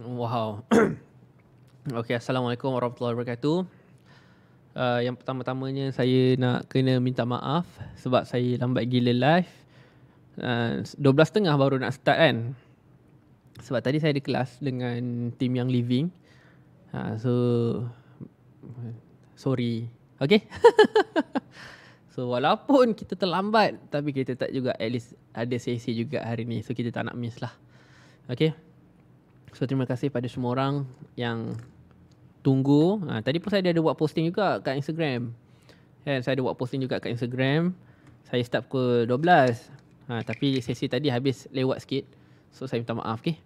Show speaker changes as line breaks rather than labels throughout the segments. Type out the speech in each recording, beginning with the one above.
Wow. okay, Assalamualaikum warahmatullahi wabarakatuh. Uh, yang pertama-tamanya saya nak kena minta maaf sebab saya lambat gila live. Uh, 12.30 baru nak start kan. Sebab tadi saya ada kelas dengan tim yang living. Uh, so, sorry. Okay. so, walaupun kita terlambat tapi kita tak juga at least ada sesi juga hari ni. So, kita tak nak miss lah. Okay. So terima kasih pada semua orang yang tunggu. Ha, tadi pun saya ada buat posting juga kat Instagram. Kan saya ada buat posting juga kat Instagram. Saya start pukul 12. Ha, tapi sesi tadi habis lewat sikit. So saya minta maaf. Okay?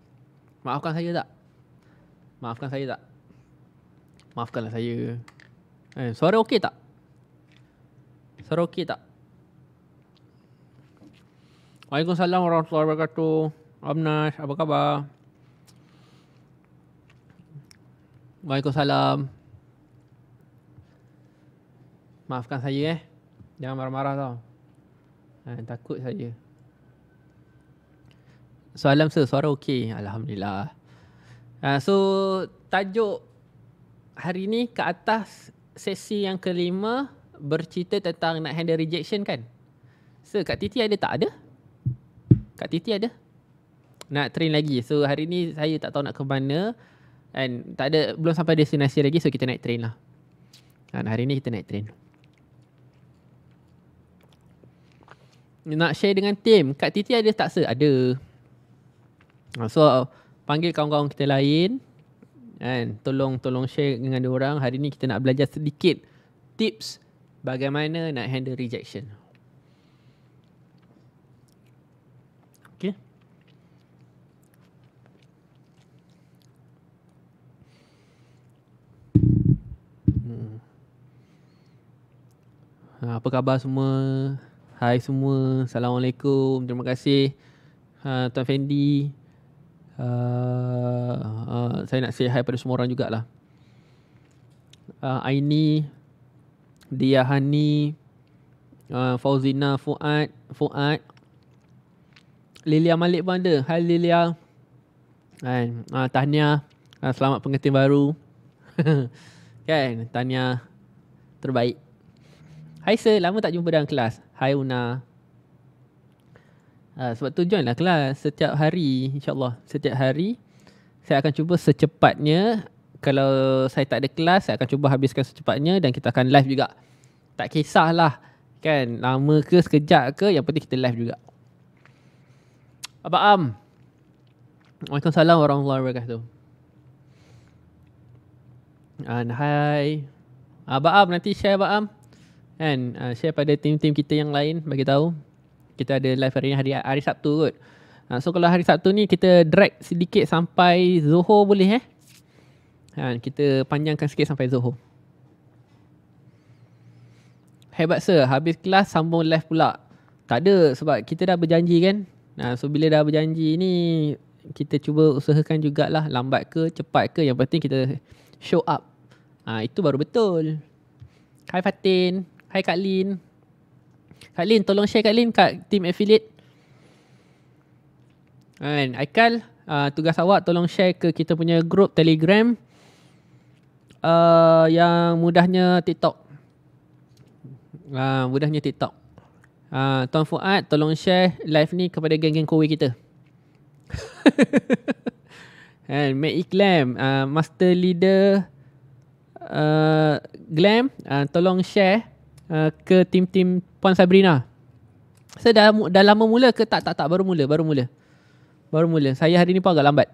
Maafkan saya tak? Maafkan saya tak? Maafkanlah saya. Eh, suara okey tak? Suara okey tak? Waalaikumsalam warahmatullahi wabarakatuh. Abnash, apa khabar? Waalaikumsalam. Maafkan saya eh. Jangan marah-marah tau. Ha, takut saya. Soalan sir, suara okey. Alhamdulillah. Ha, so, tajuk hari ni ke atas sesi yang kelima bercerita tentang nak handle rejection kan? So, Kak Titi ada tak ada? Kak Titi ada? Nak train lagi. So, hari ni saya tak tahu nak ke mana. And tak ada belum sampai destinasi lagi so kita naik train lah. Dan hari ni kita naik train. Nak share dengan team. Kak Titi ada tak se? Ada. Ah, so panggil kawan-kawan kita lain. Kan? Tolong tolong share dengan orang. Hari ni kita nak belajar sedikit tips bagaimana nak handle rejection. Ha, apa khabar semua? Hai semua. Assalamualaikum. Terima kasih. Ha, Tuan Fendi. Uh, uh, saya nak say hi pada semua orang jugalah. Uh, Aini. Dia Hani. Uh, Fauzina Fuad. Fuad. Lilia Malik pun ada. Hai Lilia. Hai, uh, tahniah. Uh, selamat pengetin baru. kan? Tahniah. Terbaik. Hai sir, lama tak jumpa dalam kelas. Hai Una. Uh, sebab tu join lah kelas setiap hari. InsyaAllah setiap hari saya akan cuba secepatnya. Kalau saya tak ada kelas, saya akan cuba habiskan secepatnya dan kita akan live juga. Tak kisahlah kan lama ke sekejap ke yang penting kita live juga. Abang Am. Waalaikumsalam warahmatullahi wabarakatuh. And ah, hai. Abang Am nanti share Abang Am kan uh, share pada tim-tim kita yang lain bagi tahu kita ada live hari ini hari hari Sabtu kot uh, so kalau hari Sabtu ni kita drag sedikit sampai Zohor boleh eh ha, kita panjangkan sikit sampai Zohor hebat sir habis kelas sambung live pula tak ada sebab kita dah berjanji kan nah so bila dah berjanji ni kita cuba usahakan jugalah lambat ke cepat ke yang penting kita show up ah itu baru betul Hai Fatin. Hai Kak Lin. Kak Lin, tolong share Kak Lin kat team affiliate. Kan, Aikal, uh, tugas awak tolong share ke kita punya group Telegram uh, yang mudahnya TikTok. Uh, mudahnya TikTok. Uh, Tuan Fuad, tolong share live ni kepada geng-geng kowe kita. And Mac Iklam, uh, Master Leader uh, Glam, uh, tolong share Eh, ke tim-tim Puan Sabrina. Saya dah, dah lama mula ke tak tak tak baru mula baru mula. Baru mula. Saya hari ni pun agak lambat.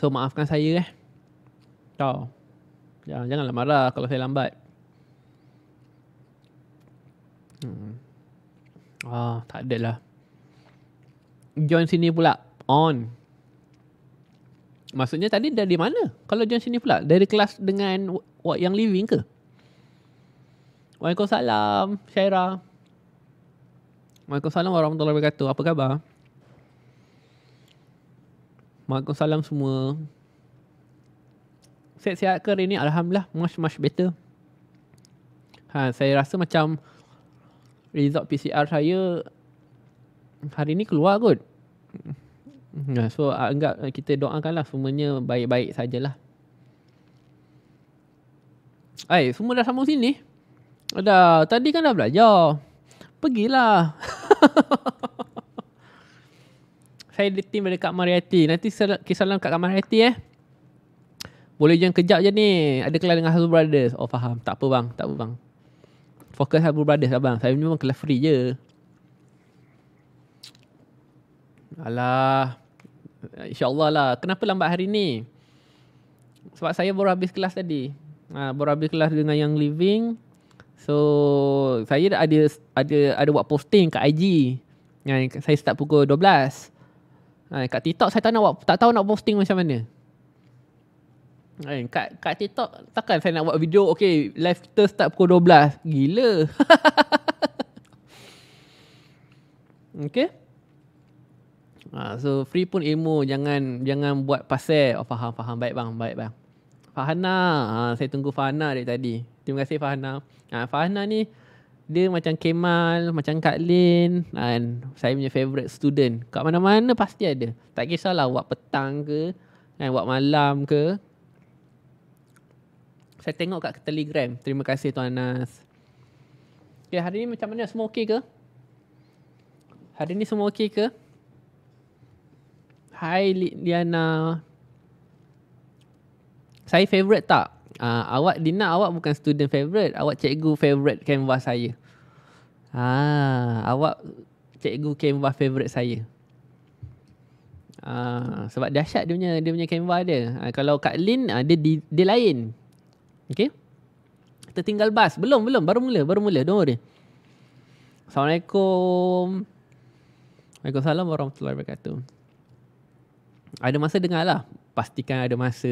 So maafkan saya eh. Tau. jangan janganlah marah kalau saya lambat. Hmm. Ah, tak adalah. Join sini pula. On. Maksudnya tadi dari mana? Kalau join sini pula? Dari kelas dengan yang living ke? Waalaikumsalam Syaira Waalaikumsalam warahmatullahi wabarakatuh Apa khabar? Waalaikumsalam semua Set sihat ke hari ni? Alhamdulillah Much much better ha, Saya rasa macam Result PCR saya Hari ni keluar kot Nah, ya, so anggap ah, eh, kita doakanlah semuanya baik-baik sajalah. Hai, semua dah sambung sini. Ada, tadi kan dah belajar. Pergilah. Saya di team dekat Mariati. Nanti kisalan kat Mariati eh. Boleh jangan kejap je ni. Ada kelas dengan Hazul Brothers. Oh faham. Tak apa bang. Tak apa bang. Fokus Hazul Brothers abang. Lah, Saya memang kelas free je. Alah. Eh, InsyaAllah lah. Kenapa lambat hari ni? Sebab saya baru habis kelas tadi. Ha, baru habis kelas dengan Young Living. So, saya ada ada ada buat posting kat IG. Ha, saya start pukul 12. Ha, kat TikTok saya tak, nak buat, tak tahu nak posting macam mana. Ha, kat, kat TikTok, takkan saya nak buat video. Okay, live kita start pukul 12. Gila. okay. Uh, so free pun ilmu jangan jangan buat pasal oh, faham faham baik bang baik bang. Fahana, uh, saya tunggu Fahana dari tadi. Terima kasih Fahana. Ah Fahana ni dia macam Kemal, macam Kak Lin dan saya punya favorite student. Kat mana-mana pasti ada. Tak kisahlah buat petang ke, kan buat malam ke. Saya tengok kat Telegram. Terima kasih Tuan Nas. Okay, eh, hari ni macam mana? Semua okey ke? Hari ni semua okey ke? Hai Liana. Saya favorite tak? Uh, awak Dina awak bukan student favorite, awak cikgu favorite canvas saya. Ah, awak cikgu canvas favorite saya. Uh, sebab dahsyat dia punya dia punya canvas dia. Uh, kalau Kak Lin uh, dia di, dia lain. Okey. Tertinggal bas. Belum belum baru mula, baru mula. Don't worry. Assalamualaikum. Waalaikumsalam warahmatullahi wabarakatuh ada masa dengar lah. Pastikan ada masa.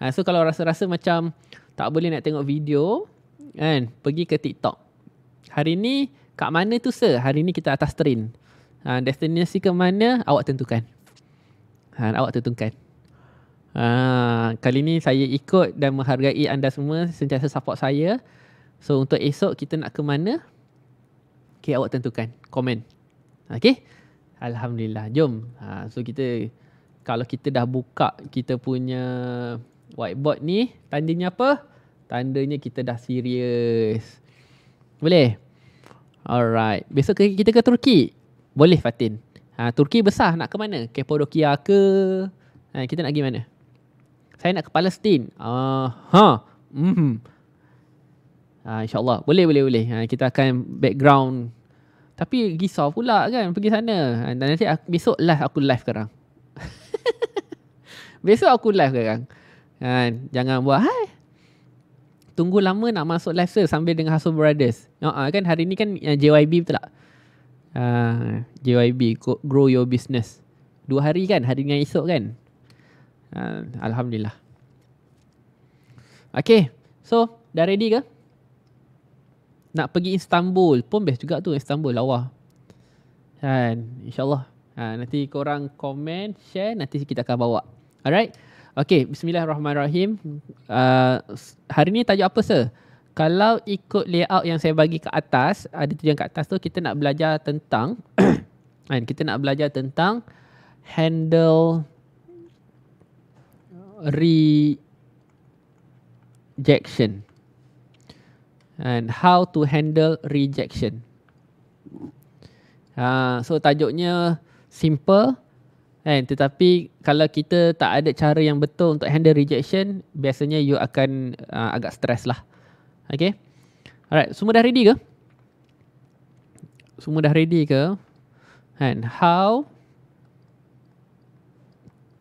Ha, so kalau rasa-rasa macam tak boleh nak tengok video, kan, pergi ke TikTok. Hari ni kat mana tu sir? Hari ni kita atas train. Ha, destinasi ke mana? Awak tentukan. Ha, awak tentukan. Ha, kali ni saya ikut dan menghargai anda semua sentiasa support saya. So untuk esok kita nak ke mana? Okay, awak tentukan. Comment. Okay? Alhamdulillah. Jom. Ha, so kita kalau kita dah buka kita punya whiteboard ni, tandanya apa? Tandanya kita dah serius. Boleh? Alright. Besok kita ke Turki? Boleh Fatin. Ha, Turki besar nak ke mana? Kepodokia ke? Ha, kita nak pergi mana? Saya nak ke Palestin. Uh, ha. Mm. Ha, InsyaAllah. Boleh, boleh, boleh. Ha, kita akan background. Tapi risau pula kan pergi sana. Ha, dan nanti besok live aku live sekarang. Biasa aku live sekarang. Ha, jangan buat hai. Tunggu lama nak masuk live sir sambil dengan Hasul Brothers. uh-uh, kan hari ni kan eh, JYB betul tak? Uh, ah, JYB, grow your business. Dua hari kan, hari dengan esok kan? Uh, Alhamdulillah. Okay, so dah ready ke? Nak pergi Istanbul pun best juga tu Istanbul lawa. Kan, insyaAllah. Ha, nanti korang komen, share, nanti kita akan bawa. Alright? Okay, bismillahirrahmanirrahim. Uh, hari ni tajuk apa, sir? Kalau ikut layout yang saya bagi ke atas, ada tujuan ke atas tu, kita nak belajar tentang, kan, kita nak belajar tentang handle rejection. And how to handle rejection. Uh, so, tajuknya, simple kan tetapi kalau kita tak ada cara yang betul untuk handle rejection biasanya you akan uh, agak stress lah okey alright semua dah ready ke semua dah ready ke kan how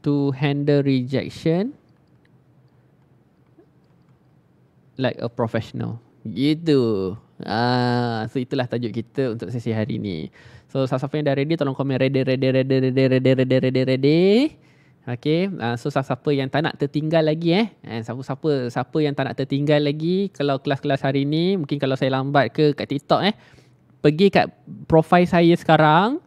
to handle rejection like a professional gitu ah so itulah tajuk kita untuk sesi hari ni So siapa-siapa yang dah ready tolong komen ready ready ready ready ready ready ready ready. Okay, uh, ah, so siapa-siapa yang tak nak tertinggal lagi eh, eh siapa-siapa siapa yang tak nak tertinggal lagi kalau kelas-kelas hari ni, mungkin kalau saya lambat ke kat TikTok eh, pergi kat profil saya sekarang,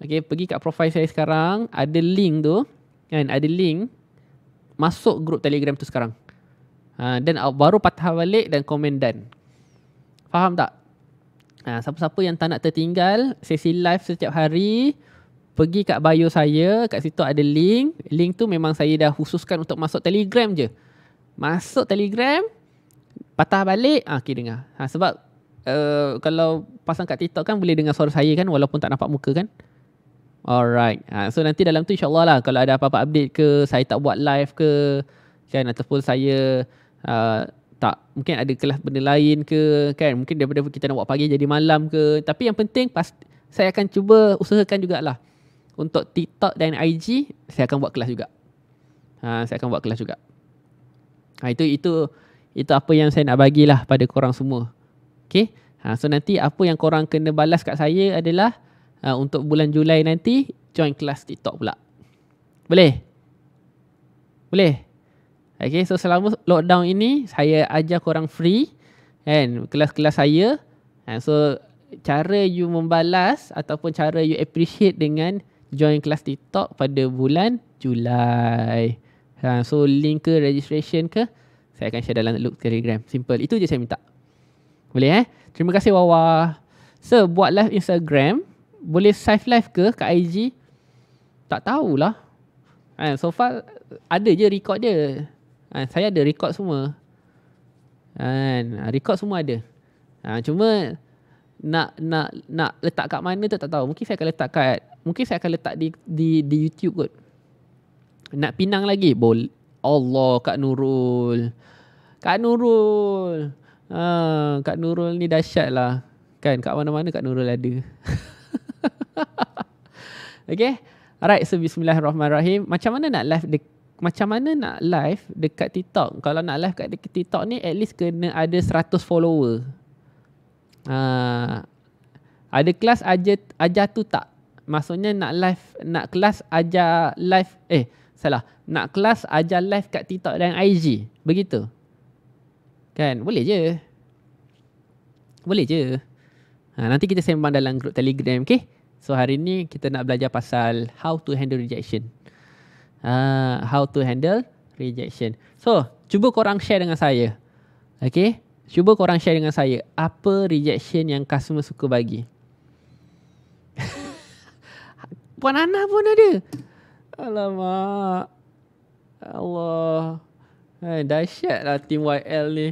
okay, pergi kat profil saya sekarang, ada link tu, kan, ada link, masuk grup Telegram tu sekarang. Uh, ah, then baru patah balik dan komen dan Faham tak? Ha, siapa-siapa yang tak nak tertinggal sesi live setiap hari, pergi kat bio saya, kat situ ada link. Link tu memang saya dah khususkan untuk masuk Telegram je. Masuk Telegram, patah balik, ha, ah, okay dengar. Ha, sebab uh, kalau pasang kat TikTok kan boleh dengar suara saya kan walaupun tak nampak muka kan. Alright. Ha, so nanti dalam tu insyaAllah lah kalau ada apa-apa update ke, saya tak buat live ke, kan, ataupun saya... Ah, tak mungkin ada kelas benda lain ke kan mungkin daripada kita nak buat pagi jadi malam ke tapi yang penting pas saya akan cuba usahakan jugalah untuk TikTok dan IG saya akan buat kelas juga ha, saya akan buat kelas juga ha, itu itu itu apa yang saya nak bagilah pada korang semua okay ha, so nanti apa yang korang kena balas kat saya adalah ha, untuk bulan Julai nanti join kelas TikTok pula boleh boleh Okay, so selama lockdown ini, saya ajar korang free. Kan, kelas-kelas saya. And so, cara you membalas ataupun cara you appreciate dengan join kelas TikTok pada bulan Julai. Ha, so, link ke registration ke, saya akan share dalam look telegram. Simple. Itu je saya minta. Boleh eh? Terima kasih Wawa. So, buat live Instagram. Boleh save live ke kat IG? Tak tahulah. Ha, so far, ada je record dia. Ha, saya ada record semua. Ha, kan? ha, record semua ada. Ha, cuma nak nak nak letak kat mana tu tak tahu. Mungkin saya akan letak kat mungkin saya akan letak di di di YouTube kot. Nak pinang lagi. Bol Allah Kak Nurul. Kak Nurul. Ha, Kak Nurul ni dahsyat lah. Kan kat mana-mana Kak Nurul ada. okay. Alright. So bismillahirrahmanirrahim. Macam mana nak live dekat macam mana nak live dekat TikTok? Kalau nak live dekat TikTok ni at least kena ada 100 follower. Ha, ada kelas ajar, ajar tu tak? Maksudnya nak live, nak kelas ajar live, eh salah. Nak kelas ajar live kat TikTok dan IG. Begitu. Kan? Boleh je. Boleh je. Ha, nanti kita sembang dalam grup Telegram, okay? So hari ni kita nak belajar pasal how to handle rejection uh, how to handle rejection. So, cuba korang share dengan saya. Okay? Cuba korang share dengan saya. Apa rejection yang customer suka bagi? Puan Ana pun ada. Alamak. Allah. Eh, dahsyatlah team YL ni.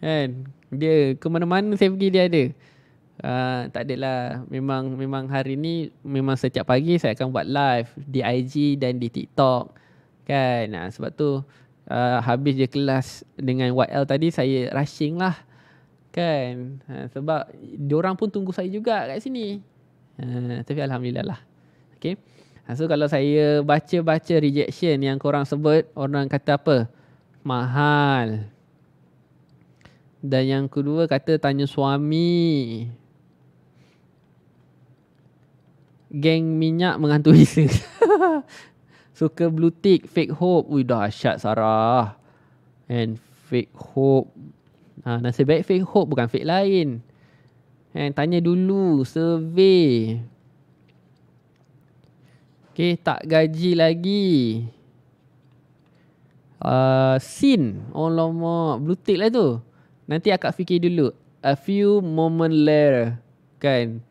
Kan? Dia ke mana-mana saya dia ada. Uh, tak adalah memang memang hari ni memang setiap pagi saya akan buat live di IG dan di TikTok kan nah, sebab tu uh, habis je kelas dengan YL tadi saya rushing lah kan uh, sebab orang pun tunggu saya juga kat sini uh, tapi Alhamdulillah lah ok uh, so kalau saya baca-baca rejection yang korang sebut orang kata apa mahal dan yang kedua kata tanya suami geng minyak menghantui Suka blue tick, fake hope. Ui, dah asyat Sarah. And fake hope. Ha, nasib baik fake hope bukan fake lain. And tanya dulu, survey. Okay, tak gaji lagi. Uh, sin. Oh, lama. Blue tick lah tu. Nanti akak fikir dulu. A few moment later. Kan.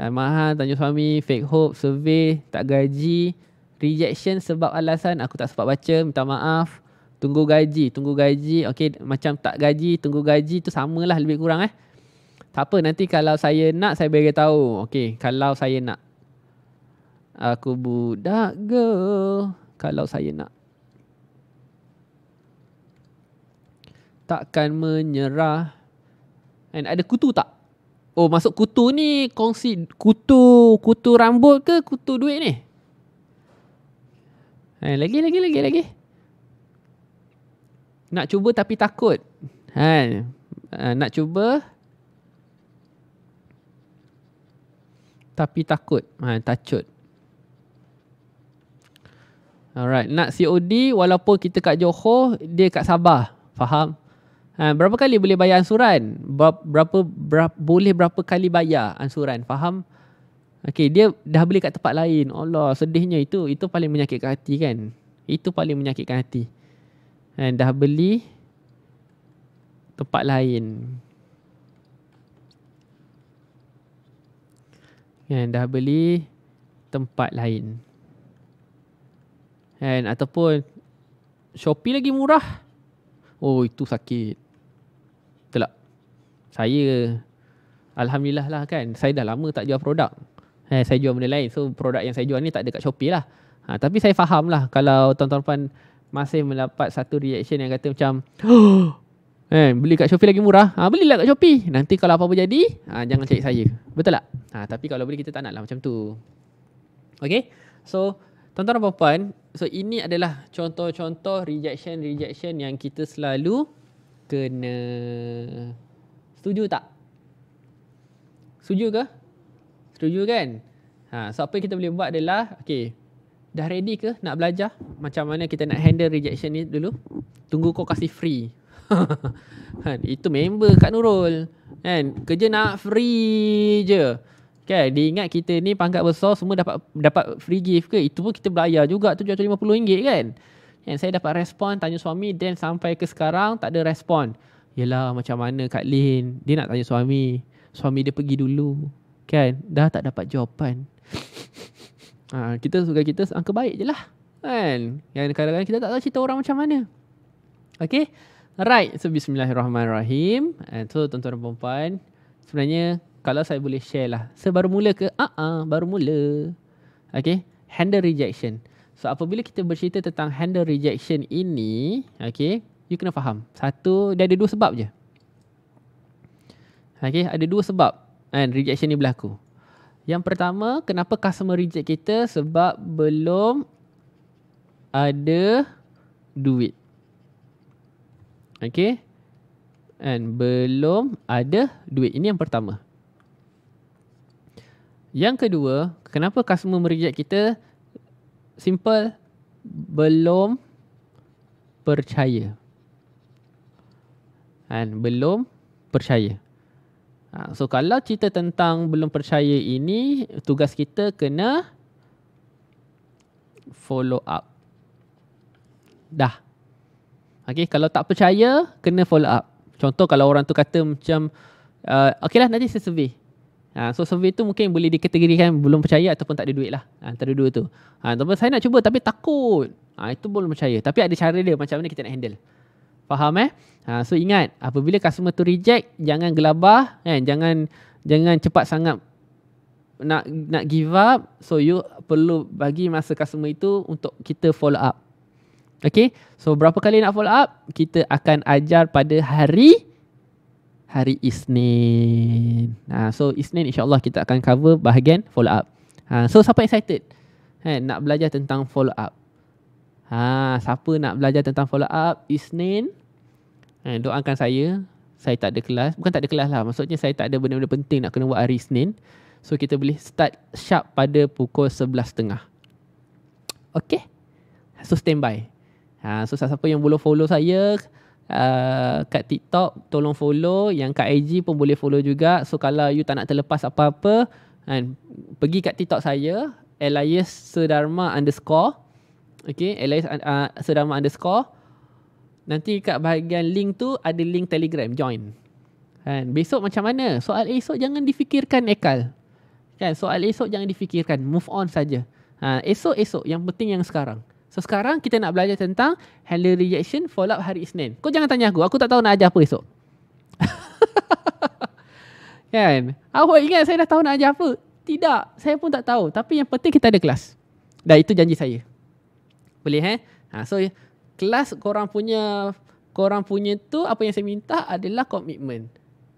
Uh, mahal, tanya suami, fake hope, survey, tak gaji. Rejection sebab alasan, aku tak sempat baca, minta maaf. Tunggu gaji, tunggu gaji. Okay, macam tak gaji, tunggu gaji tu samalah lebih kurang eh. Tak apa, nanti kalau saya nak, saya tahu, Okay, kalau saya nak. Aku budak girl. Kalau saya nak. Takkan menyerah. And ada kutu tak? Oh masuk kutu ni kongsi kutu kutu rambut ke kutu duit ni? Ha, lagi lagi lagi lagi. Nak cuba tapi takut. Ha, nak cuba tapi takut. Ha, tacut. Alright, nak COD walaupun kita kat Johor, dia kat Sabah. Faham? Ha, berapa kali boleh bayar ansuran? Berapa, berapa boleh berapa kali bayar ansuran? Faham? Okey, dia dah beli kat tempat lain. Allah, sedihnya itu. Itu paling menyakitkan hati kan? Itu paling menyakitkan hati. Ha, dah beli tempat lain. Kan, dah beli tempat lain. Kan, ataupun Shopee lagi murah. Oh itu sakit Betul tak? Saya Alhamdulillah lah kan Saya dah lama tak jual produk eh, Saya jual benda lain So produk yang saya jual ni tak ada kat Shopee lah ha, Tapi saya faham lah Kalau tuan-tuan Masih mendapat satu reaction yang kata macam oh, eh, Beli kat Shopee lagi murah ha, Belilah kat Shopee Nanti kalau apa-apa jadi ha, Jangan cari saya Betul tak? Ha, tapi kalau beli kita tak nak lah macam tu Okay So Tuan-tuan dan puan so ini adalah contoh-contoh rejection rejection yang kita selalu kena setuju tak setuju ke setuju kan ha so apa yang kita boleh buat adalah okay, dah ready ke nak belajar macam mana kita nak handle rejection ni dulu tunggu kau kasih free kan itu member Kak Nurul kan kerja nak free je Kan? Dia ingat kita ni pangkat besar semua dapat dapat free gift ke? Itu pun kita belayar juga RM750 kan? Dan saya dapat respon tanya suami dan sampai ke sekarang tak ada respon. Yelah macam mana Kak Lin? Dia nak tanya suami. Suami dia pergi dulu. Kan? Dah tak dapat jawapan. ha, kita suka kita angka baik je lah. Kan? Yang kadang-kadang kita tak tahu cerita orang macam mana. Okay? Right. So, bismillahirrahmanirrahim. And eh, so, tuan-tuan dan perempuan. Sebenarnya, kalau saya boleh share lah. Sebaru mula ke? Ah, uh-uh, baru mula. Okay, handle rejection. So apabila kita bercerita tentang handle rejection ini, okay, you kena faham. Satu, dia ada dua sebab je. Okay, ada dua sebab and rejection ni berlaku. Yang pertama, kenapa customer reject kita? Sebab belum ada duit. Okay. And belum ada duit. Ini yang pertama. Yang kedua, kenapa customer reject kita? Simple, belum percaya. And belum percaya. Ha, so kalau cerita tentang belum percaya ini, tugas kita kena follow up. Dah. Okay, kalau tak percaya, kena follow up. Contoh kalau orang tu kata macam, uh, okeylah nanti saya survey. Ha, so survey tu mungkin boleh dikategorikan belum percaya ataupun tak ada duit lah ha, antara dua tu. Ha, ataupun saya nak cuba tapi takut. Ha, itu belum percaya. Tapi ada cara dia macam mana kita nak handle. Faham eh? Ha, so ingat apabila customer tu reject jangan gelabah kan? jangan jangan cepat sangat nak nak give up so you perlu bagi masa customer itu untuk kita follow up. Okay, so berapa kali nak follow up? Kita akan ajar pada hari hari Isnin. Ha, so Isnin insyaAllah kita akan cover bahagian follow up. Ha, so siapa excited ha, nak belajar tentang follow up? Ha, siapa nak belajar tentang follow up Isnin? Ha, doakan saya. Saya tak ada kelas. Bukan tak ada kelas lah. Maksudnya saya tak ada benda-benda penting nak kena buat hari Isnin. So kita boleh start sharp pada pukul 11.30. Okay. So stand by. Ha, so siapa yang belum follow saya, Uh, kat TikTok tolong follow yang kat IG pun boleh follow juga so kalau you tak nak terlepas apa-apa kan pergi kat TikTok saya Elias Sedarma underscore okay Elias uh, uh, Sedarma underscore nanti kat bahagian link tu ada link telegram join kan besok macam mana soal esok jangan difikirkan Ekal kan soal esok jangan difikirkan move on saja ha, esok esok yang penting yang sekarang So sekarang kita nak belajar tentang handle Reaction follow up hari Isnin. Kau jangan tanya aku, aku tak tahu nak ajar apa esok. kan? Awak ingat saya dah tahu nak ajar apa? Tidak, saya pun tak tahu. Tapi yang penting kita ada kelas. Dan itu janji saya. Boleh eh? Ha, so kelas korang punya korang punya tu apa yang saya minta adalah komitmen.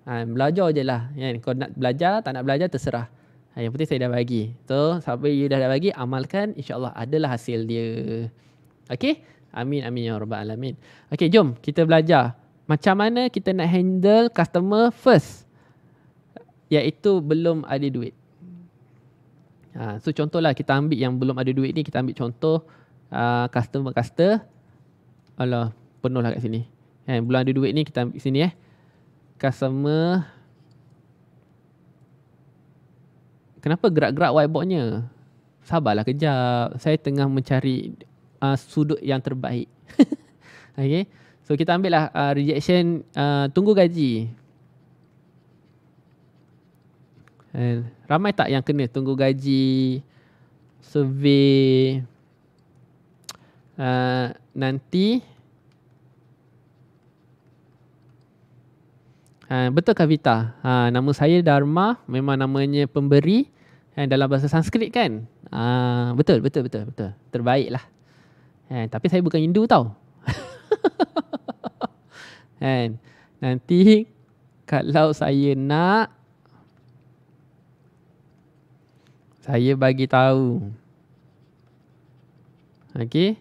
Ha, belajar je lah. Kan? Kau nak belajar, tak nak belajar, terserah. Ha, yang penting saya dah bagi. So, sampai you dah, dah bagi, amalkan. InsyaAllah adalah hasil dia. Okay? Amin, amin, ya Rabbal Alamin. Okay, jom kita belajar. Macam mana kita nak handle customer first? Iaitu belum ada duit. Ha, so, contohlah kita ambil yang belum ada duit ni. Kita ambil contoh ah, customer customer custer. Alah, penuhlah kat sini. Kan, belum ada duit ni kita ambil sini eh. Customer kenapa gerak-gerak whiteboardnya? Sabarlah kejap. Saya tengah mencari uh, sudut yang terbaik. okay. So kita ambil lah uh, rejection. Uh, tunggu gaji. And, eh, ramai tak yang kena tunggu gaji? Survey. Uh, nanti. Uh, betul Kavita. Uh, nama saya Dharma. Memang namanya pemberi kan dalam bahasa Sanskrit kan uh, betul betul betul betul terbaik lah kan eh, tapi saya bukan Hindu tau Eh, nanti kalau saya nak saya bagi tahu okay?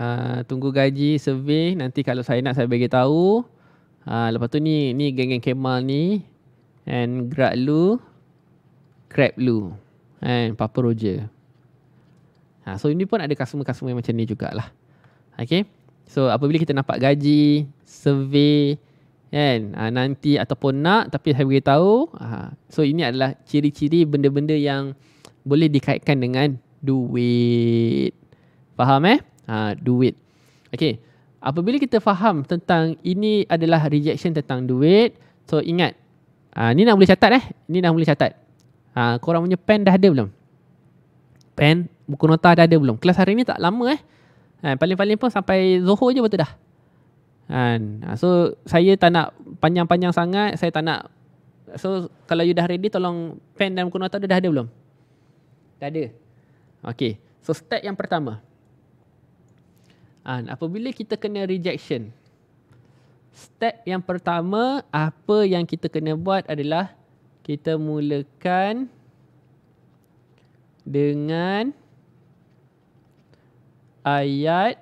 uh, ah, tunggu gaji survey nanti kalau saya nak saya bagi tahu uh, lepas tu ni ni geng-geng Kemal ni and gerak lu Crab Lou and eh, Papa Roger. Ha, so ini pun ada customer-customer yang macam ni jugalah. Okay. So apabila kita nampak gaji, survey, kan, ha, nanti ataupun nak tapi saya tahu, Ha, so ini adalah ciri-ciri benda-benda yang boleh dikaitkan dengan duit. Faham eh? Ha, duit. Okay. Apabila kita faham tentang ini adalah rejection tentang duit. So ingat. Ha, ni nak boleh catat eh. Ni nak boleh catat. Ha, korang punya pen dah ada belum? Pen, buku nota dah ada belum? Kelas hari ni tak lama eh. Ha, paling-paling pun sampai zuhur je betul dah. Ha, ha, so, saya tak nak panjang-panjang sangat. Saya tak nak. So, kalau you dah ready, tolong pen dan buku nota dah ada belum? Dah ada. Okay. So, step yang pertama. Ha, apabila kita kena rejection. Step yang pertama, apa yang kita kena buat adalah kita mulakan dengan ayat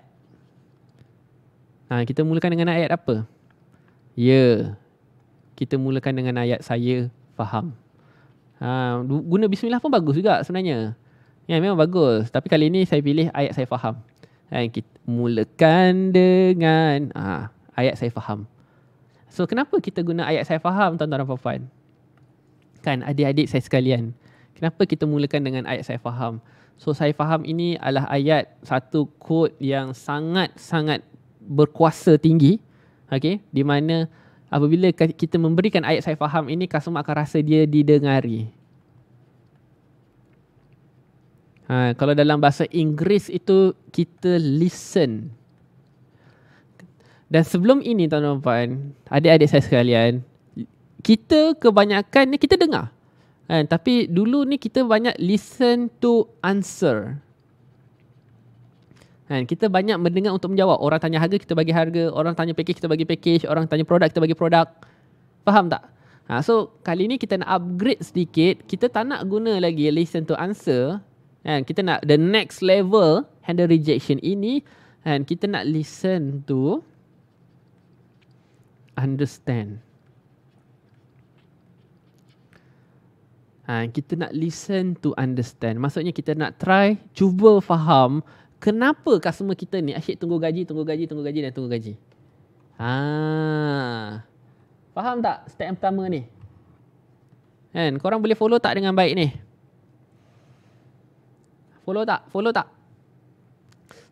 ha, kita mulakan dengan ayat apa? Ya. Kita mulakan dengan ayat saya faham. Ha, guna bismillah pun bagus juga sebenarnya. Ya memang bagus. Tapi kali ini saya pilih ayat saya faham. Ha, kita mulakan dengan ha, ayat saya faham. So kenapa kita guna ayat saya faham tuan-tuan dan puan-puan? kan adik-adik saya sekalian. Kenapa kita mulakan dengan ayat saya faham? So saya faham ini adalah ayat satu quote yang sangat-sangat berkuasa tinggi. Okay, di mana apabila kita memberikan ayat saya faham ini, customer akan rasa dia didengari. Ha, kalau dalam bahasa Inggeris itu kita listen. Dan sebelum ini tuan-tuan, adik-adik saya sekalian, kita kebanyakan ni kita dengar. Kan? Tapi dulu ni kita banyak listen to answer. Kan? Kita banyak mendengar untuk menjawab. Orang tanya harga, kita bagi harga. Orang tanya package, kita bagi package. Orang tanya produk, kita bagi produk. Faham tak? Ha, so, kali ni kita nak upgrade sedikit. Kita tak nak guna lagi listen to answer. Kan? Kita nak the next level handle rejection ini. Kan? Kita nak listen to understand. Ah, kita nak listen to understand. Maksudnya kita nak try, cuba faham kenapa customer kita ni asyik tunggu gaji, tunggu gaji, tunggu gaji dan tunggu gaji. Ha. Faham tak step yang pertama ni? Kan, korang boleh follow tak dengan baik ni? Follow tak? Follow tak?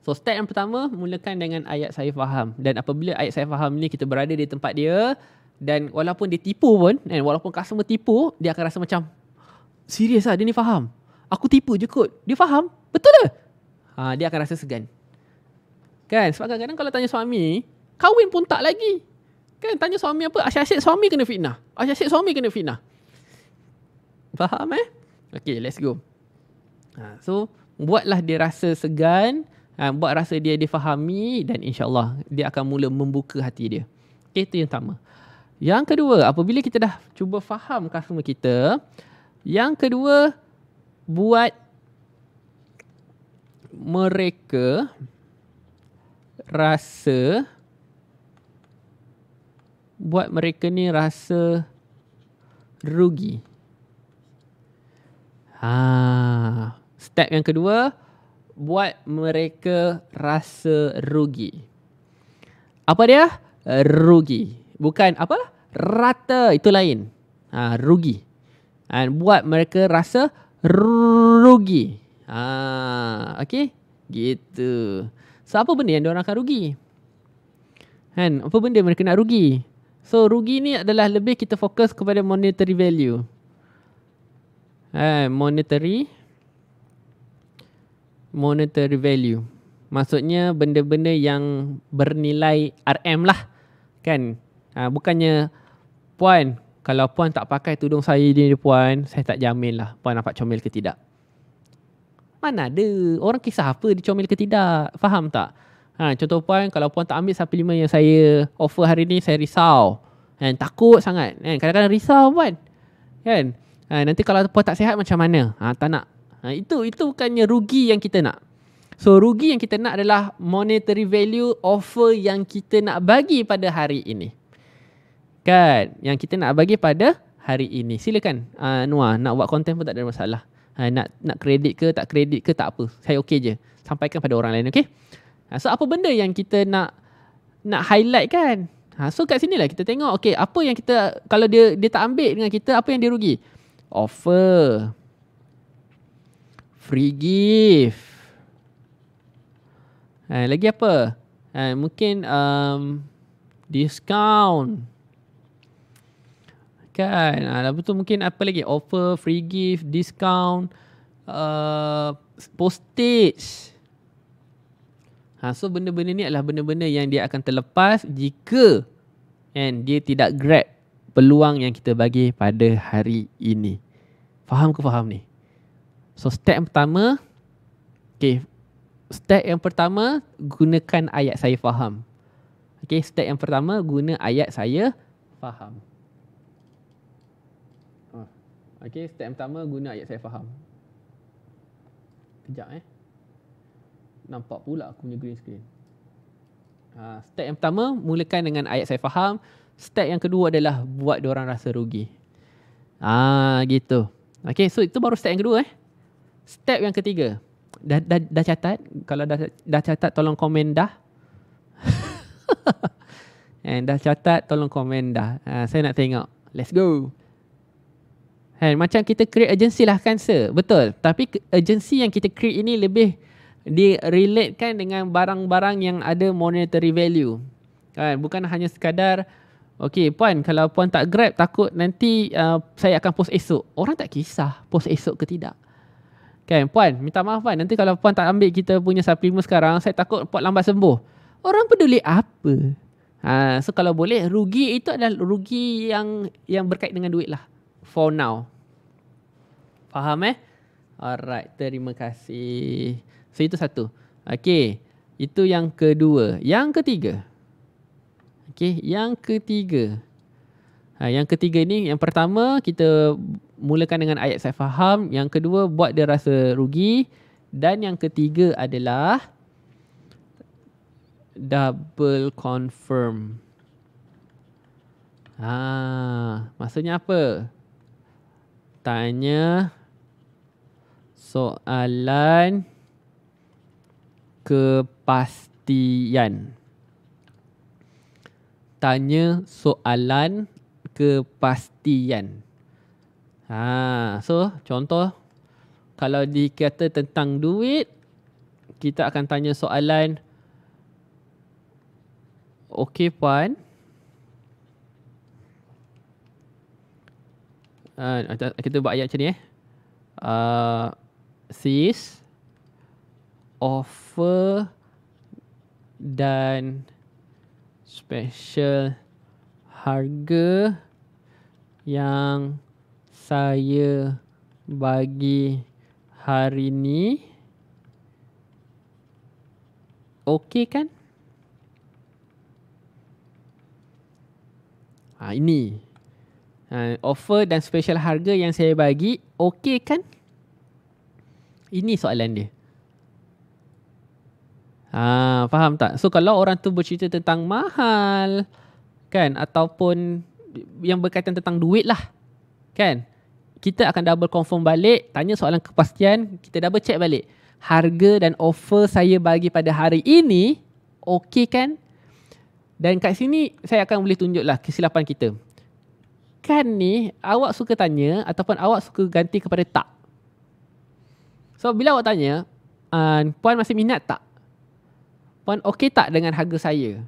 So step yang pertama mulakan dengan ayat saya faham dan apabila ayat saya faham ni kita berada di tempat dia dan walaupun dia tipu pun dan walaupun customer tipu dia akan rasa macam Serius lah dia ni faham Aku tipu je kot Dia faham Betul ke? Ha, dia akan rasa segan Kan sebab kadang-kadang kalau tanya suami Kahwin pun tak lagi Kan tanya suami apa Asyik-asyik suami kena fitnah Asyik-asyik suami kena fitnah Faham eh? Okay let's go ha, So buatlah dia rasa segan ha, Buat rasa dia difahami Dan insyaAllah dia akan mula membuka hati dia Okay itu yang pertama yang kedua, apabila kita dah cuba faham customer kita, yang kedua buat mereka rasa buat mereka ni rasa rugi. Ha, step yang kedua buat mereka rasa rugi. Apa dia? Rugi. Bukan apa? Rata itu lain. Ha, rugi dan buat mereka rasa rugi. Ha, okey? Gitu. So apa benda yang orang akan rugi? Kan, apa benda mereka nak rugi? So rugi ni adalah lebih kita fokus kepada monetary value. Ha, monetary monetary value. Maksudnya benda-benda yang bernilai RM lah. Kan? Ha, bukannya puan kalau puan tak pakai tudung saya ni puan, saya tak jamin lah puan dapat comel ke tidak. Mana ada orang kisah apa dia comel ke tidak. Faham tak? Ha, contoh puan, kalau puan tak ambil suplemen yang saya offer hari ni, saya risau. Kan, takut sangat. Kan, kadang-kadang risau puan. Kan? Ha, nanti kalau puan tak sihat macam mana? Ha, tak nak. Ha, itu itu bukannya rugi yang kita nak. So rugi yang kita nak adalah monetary value offer yang kita nak bagi pada hari ini kan yang kita nak bagi pada hari ini silakan uh, Noah nak buat konten pun tak ada masalah uh, nak nak kredit ke tak kredit ke tak apa saya okey je sampaikan pada orang lain okey uh, so apa benda yang kita nak nak highlight kan uh, so kat sinilah kita tengok okey apa yang kita kalau dia dia tak ambil dengan kita apa yang dia rugi offer free gift uh, lagi apa uh, mungkin um, discount kan. Ha, lepas tu mungkin apa lagi? Offer, free gift, discount, uh, postage. Ha, so benda-benda ni adalah benda-benda yang dia akan terlepas jika and dia tidak grab peluang yang kita bagi pada hari ini. Faham ke faham ni? So step yang pertama, okay, step yang pertama gunakan ayat saya faham. Okay, step yang pertama guna ayat saya faham. Okay, step pertama guna ayat saya faham. Kejap eh. Nampak pula aku punya green screen. Ha, step yang pertama, mulakan dengan ayat saya faham. Step yang kedua adalah buat orang rasa rugi. Ah ha, gitu. Okay, so itu baru step yang kedua eh. Step yang ketiga. Dah, dah, dah catat? Kalau dah, dah catat, tolong komen dah. And dah catat, tolong komen dah. Ha, saya nak tengok. Let's go. Kan? Macam kita create agency lah kan sir. Betul. Tapi agency yang kita create ini lebih di direlatekan dengan barang-barang yang ada monetary value. Kan? Bukan hanya sekadar Okey puan kalau puan tak grab takut nanti uh, saya akan post esok. Orang tak kisah post esok ke tidak. Kan puan minta maaf puan nanti kalau puan tak ambil kita punya suplemen sekarang saya takut puan lambat sembuh. Orang peduli apa? Ha, so kalau boleh rugi itu adalah rugi yang yang berkait dengan duit lah for now. Faham eh? Alright, terima kasih. So itu satu. Okay, itu yang kedua. Yang ketiga. Okay, yang ketiga. Ha, yang ketiga ni, yang pertama kita mulakan dengan ayat saya faham. Yang kedua, buat dia rasa rugi. Dan yang ketiga adalah double confirm. Ah, ha, maksudnya apa? tanya soalan kepastian. Tanya soalan kepastian. Ha, so contoh kalau dikata tentang duit, kita akan tanya soalan Okey Puan, Uh, kita buat ayat macam ni eh. Uh, ah, sis, offer dan special harga yang saya bagi hari ni okey kan? Ha, ini uh, offer dan special harga yang saya bagi okey kan ini soalan dia ha faham tak so kalau orang tu bercerita tentang mahal kan ataupun yang berkaitan tentang duit lah kan kita akan double confirm balik tanya soalan kepastian kita double check balik harga dan offer saya bagi pada hari ini okey kan dan kat sini saya akan boleh tunjuklah kesilapan kita kan ni awak suka tanya ataupun awak suka ganti kepada tak? So bila awak tanya, uh, puan masih minat tak? Puan okey tak dengan harga saya?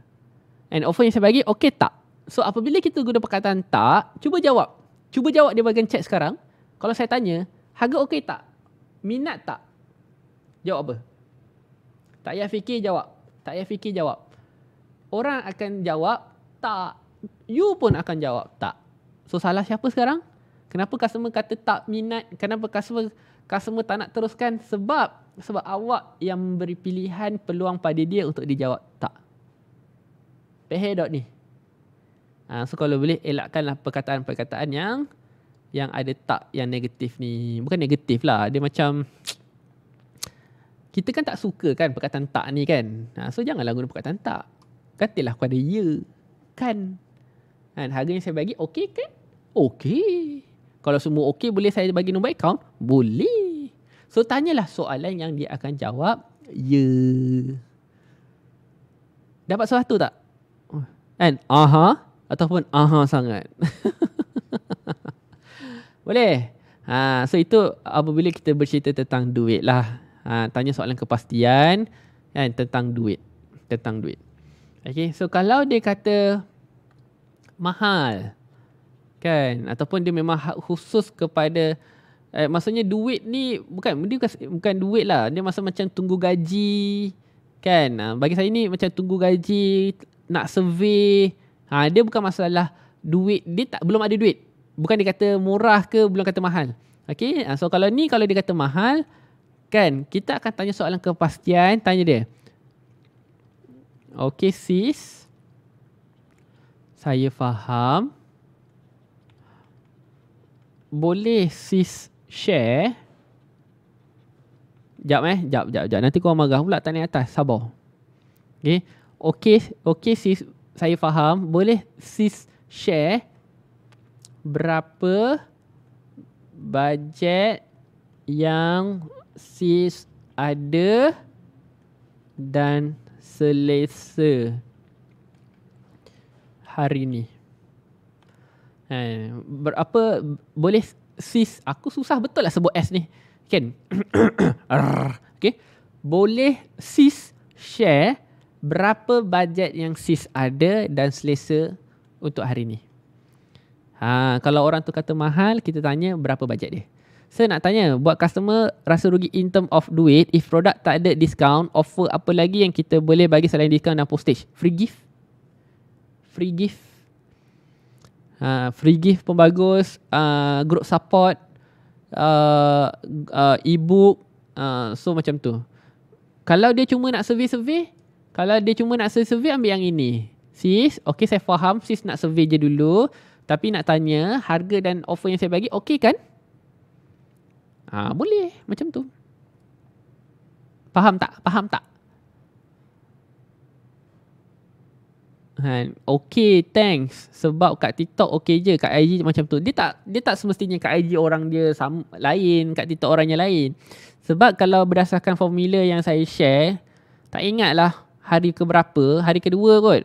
And offer yang saya bagi okey tak? So apabila kita guna perkataan tak, cuba jawab. Cuba jawab di bahagian chat sekarang. Kalau saya tanya, harga okey tak? Minat tak? Jawab apa? Tak payah fikir jawab. Tak payah fikir jawab. Orang akan jawab tak. You pun akan jawab tak. So salah siapa sekarang? Kenapa customer kata tak minat? Kenapa customer customer tak nak teruskan? Sebab sebab awak yang memberi pilihan peluang pada dia untuk dijawab tak. tak. Pehedot ni. Ha, so kalau boleh elakkanlah perkataan-perkataan yang yang ada tak yang negatif ni. Bukan negatif lah. Dia macam kita kan tak suka kan perkataan tak ni kan. Ha, so janganlah guna perkataan tak. Katilah kepada ya. Kan. Kan, harganya saya bagi okey kan? Okey. Kalau semua okey boleh saya bagi nombor akaun? Boleh. So tanyalah soalan yang dia akan jawab. Ya. Yeah. Dapat salah tu tak? Kan? Aha ataupun aha sangat. boleh. Ha, so itu apabila kita bercerita tentang duit lah. Ha, tanya soalan kepastian kan, tentang duit. Tentang duit. Okay, so kalau dia kata mahal, kan ataupun dia memang hak khusus kepada eh, maksudnya duit ni bukan dia bukan, bukan duit lah dia masa macam tunggu gaji kan ha, bagi saya ni macam tunggu gaji nak survey ha, dia bukan masalah duit dia tak belum ada duit bukan dia kata murah ke belum kata mahal okey ha, so kalau ni kalau dia kata mahal kan kita akan tanya soalan kepastian tanya dia okey sis saya faham boleh sis share. Jap eh, jap jap jap. Nanti kau marah pula tanya atas. Sabar. Okey. Okey, okey sis saya faham. Boleh sis share berapa bajet yang sis ada dan selesa hari ni. Kan? Berapa boleh sis aku susah betul lah sebut S ni. Kan? okay. Boleh sis share berapa bajet yang sis ada dan selesa untuk hari ni. Ha, kalau orang tu kata mahal, kita tanya berapa bajet dia. Saya nak tanya, buat customer rasa rugi in term of duit, if product tak ada discount, offer apa lagi yang kita boleh bagi selain discount dan postage? Free gift? Free gift? Uh, free gift pun bagus, uh, group support, uh, uh, e-book, uh, so macam tu. Kalau dia cuma nak survey-survey, kalau dia cuma nak survey-survey ambil yang ini. Sis, okay saya faham sis nak survey je dulu. Tapi nak tanya harga dan offer yang saya bagi okay kan? Ha, boleh macam tu. Faham tak? Faham tak? kan okey thanks sebab kat TikTok okey je kat IG macam tu dia tak dia tak semestinya kat IG orang dia sama, lain kat TikTok orangnya lain sebab kalau berdasarkan formula yang saya share tak ingatlah hari ke berapa hari kedua kot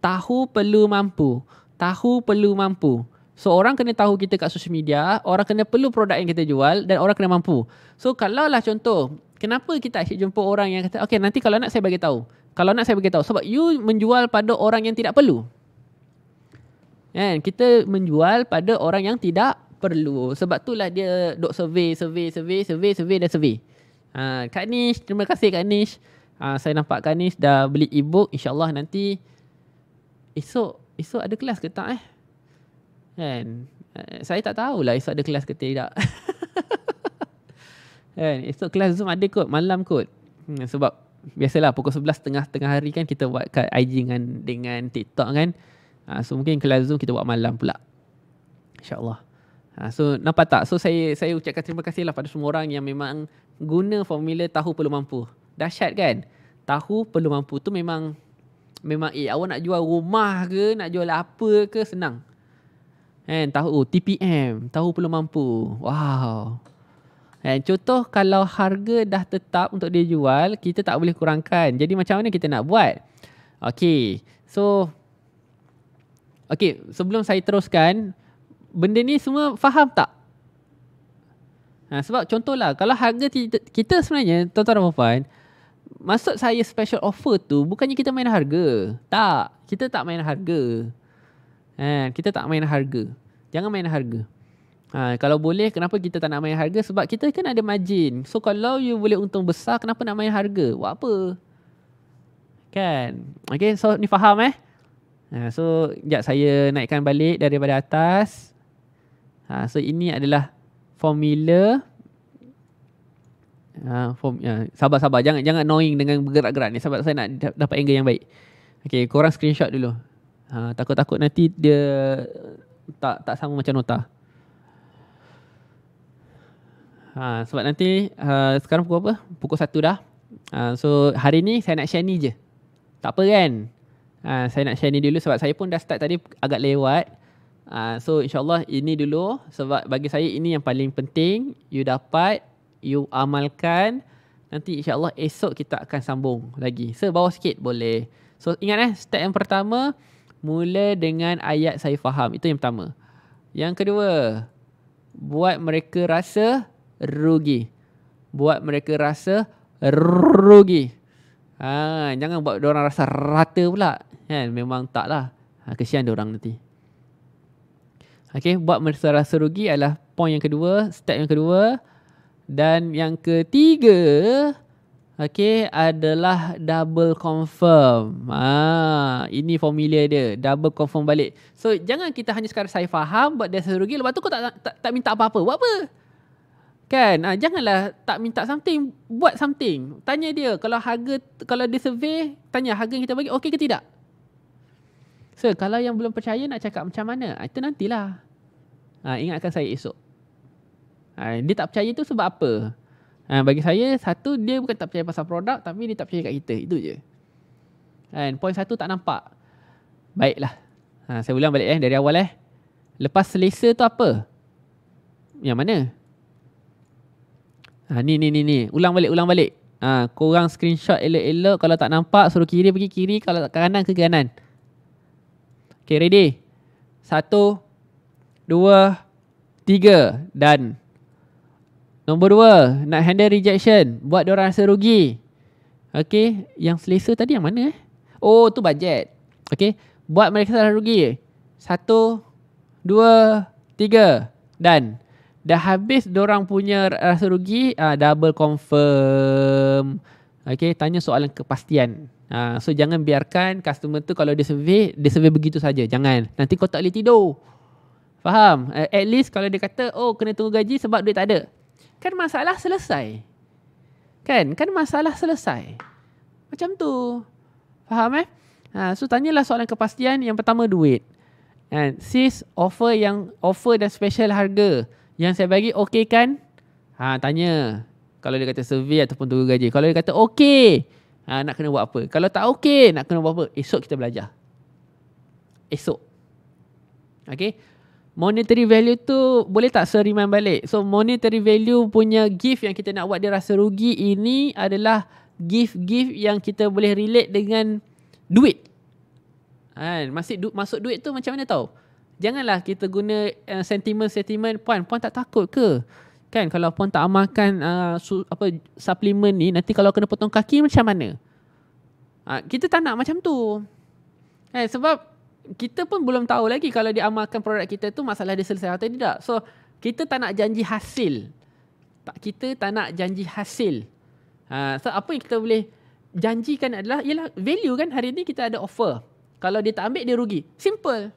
tahu perlu mampu tahu perlu mampu so orang kena tahu kita kat social media orang kena perlu produk yang kita jual dan orang kena mampu so kalau lah contoh kenapa kita asyik jumpa orang yang kata Okay, nanti kalau nak saya bagi tahu kalau nak saya beritahu sebab you menjual pada orang yang tidak perlu. Kan? Kita menjual pada orang yang tidak perlu. Sebab itulah dia dok survey, survey, survey, survey, survey dan survey. Ha, Kak Nish, terima kasih Kak Nish. Ha, saya nampak Kak Nish dah beli e-book. InsyaAllah nanti esok, esok ada kelas ke tak eh? Kan? Eh, saya tak tahulah esok ada kelas ke tidak. kan? esok kelas Zoom ada kot, malam kot. Hmm, sebab biasalah pukul 11 tengah tengah hari kan kita buat kat IG dengan dengan TikTok kan. Ha, so mungkin kelas Zoom kita buat malam pula. InsyaAllah. Ha, so nampak tak? So saya saya ucapkan terima kasih lah pada semua orang yang memang guna formula tahu perlu mampu. Dahsyat kan? Tahu perlu mampu tu memang memang eh awak nak jual rumah ke nak jual apa ke senang. Kan tahu TPM, tahu perlu mampu. Wow. Eh, contoh kalau harga dah tetap untuk dia jual, kita tak boleh kurangkan. Jadi macam mana kita nak buat? Okay, So okay sebelum saya teruskan, benda ni semua faham tak? Ha, sebab contohlah, kalau harga kita sebenarnya, tuan-tuan dan puan, maksud saya special offer tu bukannya kita main harga. Tak, kita tak main harga. Ha, kita tak main harga. Jangan main harga. Ha, kalau boleh kenapa kita tak nak main harga sebab kita kan ada majin. So kalau you boleh untung besar kenapa nak main harga? Buat apa? Kan? Okay so ni faham eh? Ha, so sekejap saya naikkan balik daripada atas. Ha, so ini adalah formula. Ha, form, ya, sabar-sabar. Jangan jangan knowing dengan bergerak-gerak ni sebab saya nak dapat angle yang baik. Okay korang screenshot dulu. Ha, takut-takut nanti dia tak tak sama macam nota. Ha, sebab nanti uh, sekarang pukul apa? Pukul satu dah. Uh, so hari ni saya nak share ni je. Tak apa kan? Uh, saya nak share ni dulu sebab saya pun dah start tadi agak lewat. Uh, so insyaAllah ini dulu sebab bagi saya ini yang paling penting. You dapat, you amalkan. Nanti insyaAllah esok kita akan sambung lagi. So bawah sikit boleh. So ingat eh, step yang pertama mula dengan ayat saya faham. Itu yang pertama. Yang kedua, buat mereka rasa... Uh, rugi. Buat mereka rasa rugi. Ha, jangan buat orang rasa rata pula. Kan? Memang taklah. Ha, kesian orang nanti. Okay, buat mereka rasa rugi adalah poin yang kedua, step yang kedua. Dan yang ketiga, okay, adalah double confirm. ha, ini formula dia, double confirm balik. So, jangan kita hanya sekadar saya faham buat dia rasa rugi, lepas tu kau tak, tak, tak minta apa-apa. Buat apa? Kan? Ha, janganlah tak minta something. Buat something. Tanya dia. Kalau harga, kalau dia survey, tanya harga yang kita bagi, okey ke tidak? So, kalau yang belum percaya nak cakap macam mana? Ha, itu nantilah. Ha, ingatkan saya esok. Ha, dia tak percaya tu sebab apa? Ha, bagi saya, satu, dia bukan tak percaya pasal produk, tapi dia tak percaya kat kita. Itu je. And point satu tak nampak. Baiklah. Ha, saya ulang balik eh, dari awal eh. Lepas selesa tu apa? Yang mana? Yang mana? Ha, ni, ni, ni, ni. Ulang balik, ulang balik. Ha, korang screenshot elok-elok. Kalau tak nampak, suruh kiri pergi kiri. Kalau tak kanan, ke kanan. Okay, ready? Satu, dua, tiga. Dan Nombor dua, nak handle rejection. Buat dia rasa rugi. Okay, yang selesa tadi yang mana? Eh? Oh, tu budget. Okay, buat mereka rasa rugi. Satu, dua, tiga. dan dah habis orang punya rasa rugi uh, double confirm okay? tanya soalan kepastian uh, so jangan biarkan customer tu kalau dia survey dia survey begitu saja jangan nanti kau tak boleh tidur faham uh, at least kalau dia kata oh kena tunggu gaji sebab duit tak ada kan masalah selesai kan kan masalah selesai macam tu faham eh ha, so tanyalah soalan kepastian yang pertama duit And, sis offer yang offer dan special harga yang saya bagi okey kan? Ha tanya. Kalau dia kata survey ataupun tunggu gaji. Kalau dia kata okey, ha nak kena buat apa? Kalau tak okey, nak kena buat apa? Esok kita belajar. Esok. Okay. Monetary value tu boleh tak saya remind balik? So monetary value punya gift yang kita nak buat dia rasa rugi ini adalah gift-gift yang kita boleh relate dengan duit. Kan? Masih du- masuk duit tu macam mana tahu? janganlah kita guna uh, eh, sentimen-sentimen puan puan tak takut ke kan kalau puan tak amalkan uh, su, apa suplemen ni nanti kalau kena potong kaki macam mana uh, kita tak nak macam tu kan sebab kita pun belum tahu lagi kalau dia amalkan produk kita tu masalah dia selesai atau tidak so kita tak nak janji hasil tak kita tak nak janji hasil uh, so apa yang kita boleh janjikan adalah ialah value kan hari ni kita ada offer kalau dia tak ambil dia rugi simple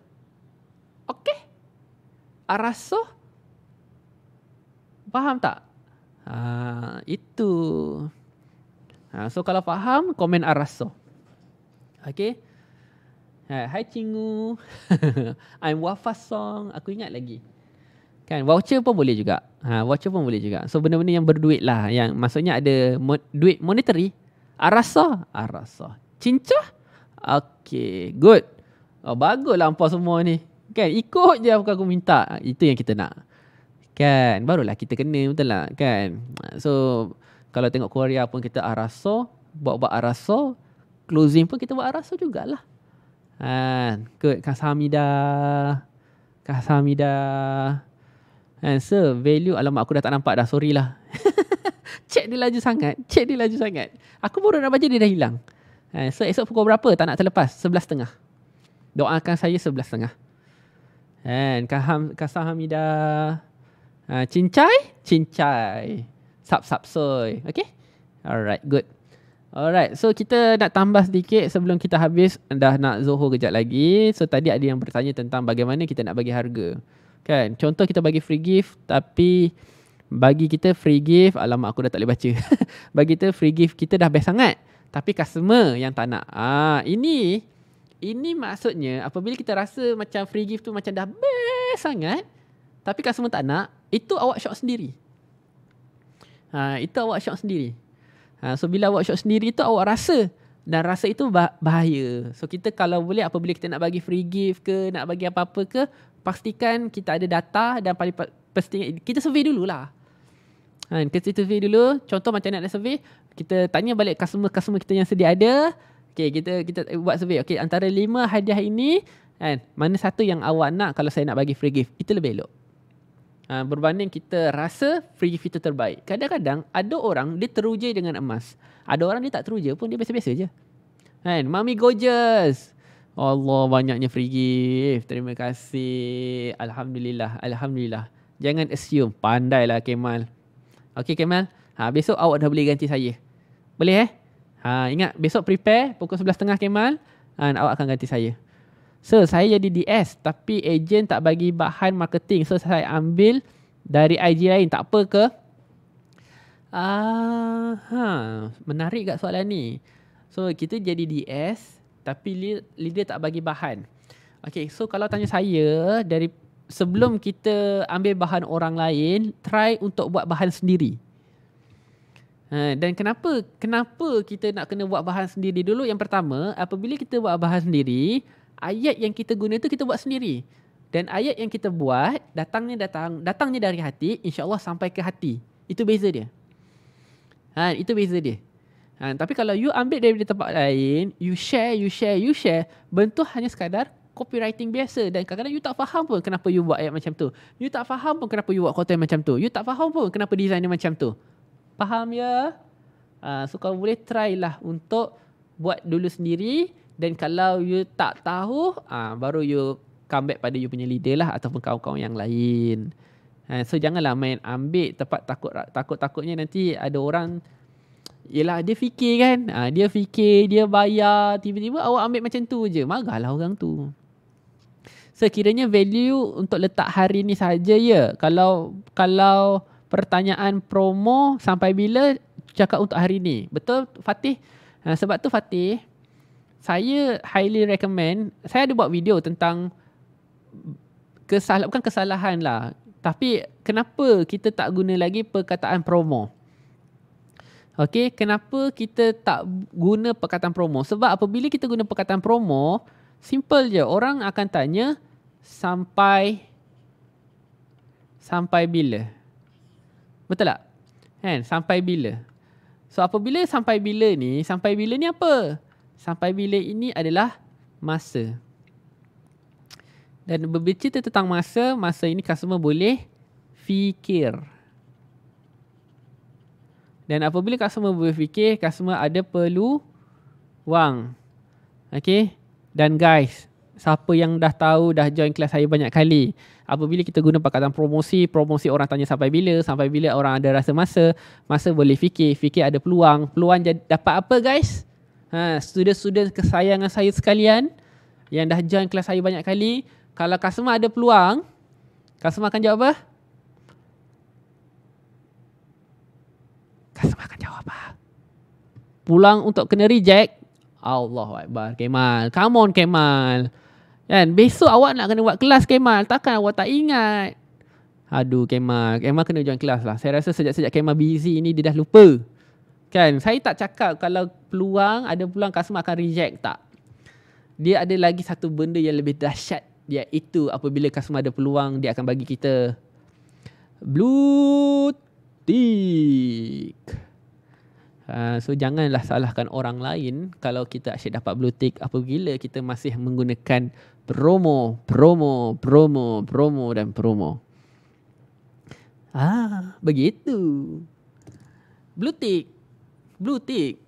okey. araso, Faham tak? Uh, itu. Uh, so kalau faham, komen araso. Okey. Hai, hai Cingu. I'm Wafa Song. Aku ingat lagi. Kan, voucher pun boleh juga. Ha, voucher pun boleh juga. So benda-benda yang berduit lah. Yang maksudnya ada mo- duit monetary. Araso, araso, Cincah? Okay, good. Oh, bagus lah semua ni. Kan ikut je apa aku minta Itu yang kita nak Kan barulah kita kena betul lah kan So kalau tengok Korea pun kita araso Buat-buat araso Closing pun kita buat araso jugalah Ha, kan, kot Kasamida Kasamida And so value alamak aku dah tak nampak dah sorry lah cek dia laju sangat cek dia laju sangat Aku baru nak baca dia dah hilang And So esok pukul berapa tak nak terlepas 11.30 Doakan saya sebelas 11.30 Kan? Kaham, kasah Hamida. Uh, ah, cincai? Cincai. Sap, sap, soy. Okay? Alright, good. Alright, so kita nak tambah sedikit sebelum kita habis. Dah nak zuhur kejap lagi. So, tadi ada yang bertanya tentang bagaimana kita nak bagi harga. Kan? Contoh kita bagi free gift, tapi bagi kita free gift, alamak aku dah tak boleh baca. bagi kita free gift, kita dah best sangat. Tapi customer yang tak nak. Ah, ini ini maksudnya apabila kita rasa macam free gift tu macam dah best sangat tapi customer tak nak, itu awak shock sendiri. Ha, itu awak shock sendiri. Ha, so bila awak shock sendiri tu awak rasa dan rasa itu bahaya. So kita kalau boleh apabila kita nak bagi free gift ke nak bagi apa-apa ke pastikan kita ada data dan paling pasti kita survey dululah. Ha, kita survey dulu. Contoh macam nak survey, kita tanya balik customer-customer kita yang sedia ada. Okay, kita kita buat survey. Okay, antara lima hadiah ini, kan, mana satu yang awak nak kalau saya nak bagi free gift? Itu lebih elok. Ha, berbanding kita rasa free gift itu terbaik. Kadang-kadang ada orang dia teruja dengan emas. Ada orang dia tak teruja pun dia biasa-biasa je. Kan, mami gorgeous. Allah banyaknya free gift. Terima kasih. Alhamdulillah. Alhamdulillah. Jangan assume. Pandailah Kemal. Okay Kemal. Ha, besok awak dah boleh ganti saya. Boleh eh? Ha, ingat besok prepare pukul 11.30 Kemal dan ha, awak akan ganti saya. So saya jadi DS tapi agent tak bagi bahan marketing. So saya ambil dari IG lain tak apa ke? Ah, ha, menarik kat soalan ni. So kita jadi DS tapi leader tak bagi bahan. Okay, so kalau tanya saya dari sebelum kita ambil bahan orang lain, try untuk buat bahan sendiri. Ha, dan kenapa kenapa kita nak kena buat bahan sendiri dulu yang pertama apabila kita buat bahan sendiri ayat yang kita guna tu kita buat sendiri dan ayat yang kita buat datangnya datang datangnya dari hati insyaallah sampai ke hati itu beza dia ha itu beza dia ha tapi kalau you ambil dari tempat lain you share you share you share bentuk hanya sekadar copywriting biasa dan kadang-kadang you tak faham pun kenapa you buat ayat macam tu. You tak faham pun kenapa you buat content macam tu. You tak faham pun kenapa design dia macam tu faham ya uh, so kau boleh try lah untuk buat dulu sendiri dan kalau you tak tahu uh, baru you come back pada you punya leader lah ataupun kawan-kawan yang lain uh, so janganlah main ambil tempat takut takut-takutnya nanti ada orang Yelah dia fikir kan uh, Dia fikir Dia bayar Tiba-tiba awak ambil macam tu je Marahlah orang tu Sekiranya so, value untuk letak hari ni saja ya. Kalau kalau pertanyaan promo sampai bila cakap untuk hari ini, Betul Fatih? Ha, sebab tu Fatih, saya highly recommend, saya ada buat video tentang kesalahan, bukan kesalahan lah. Tapi kenapa kita tak guna lagi perkataan promo? Okay, kenapa kita tak guna perkataan promo? Sebab apabila kita guna perkataan promo, simple je. Orang akan tanya sampai sampai bila? Betul tak? Kan? Sampai bila? So apabila sampai bila ni, sampai bila ni apa? Sampai bila ini adalah masa. Dan berbicara tentang masa, masa ini customer boleh fikir. Dan apabila customer boleh fikir, customer ada perlu wang. Okay? Dan guys, siapa yang dah tahu dah join kelas saya banyak kali apabila kita guna perkataan promosi promosi orang tanya sampai bila sampai bila orang ada rasa masa masa boleh fikir fikir ada peluang peluang jad, dapat apa guys ha student-student kesayangan saya sekalian yang dah join kelas saya banyak kali kalau customer ada peluang customer akan jawab apa customer akan jawab apa pulang untuk kena reject Allahuakbar Kemal come on Kemal Kan? Besok awak nak kena buat kelas Kemal. Takkan awak tak ingat. Aduh Kemal. Kemal kena join kelas lah. Saya rasa sejak-sejak Kemal busy ini dia dah lupa. Kan? Saya tak cakap kalau peluang, ada peluang customer akan reject tak. Dia ada lagi satu benda yang lebih dahsyat. Iaitu apabila customer ada peluang, dia akan bagi kita blue tick. Ah, so janganlah salahkan orang lain kalau kita asyik dapat blue tick gila kita masih menggunakan promo, promo, promo, promo dan promo. Ah, begitu. Blue tick. Blue tick.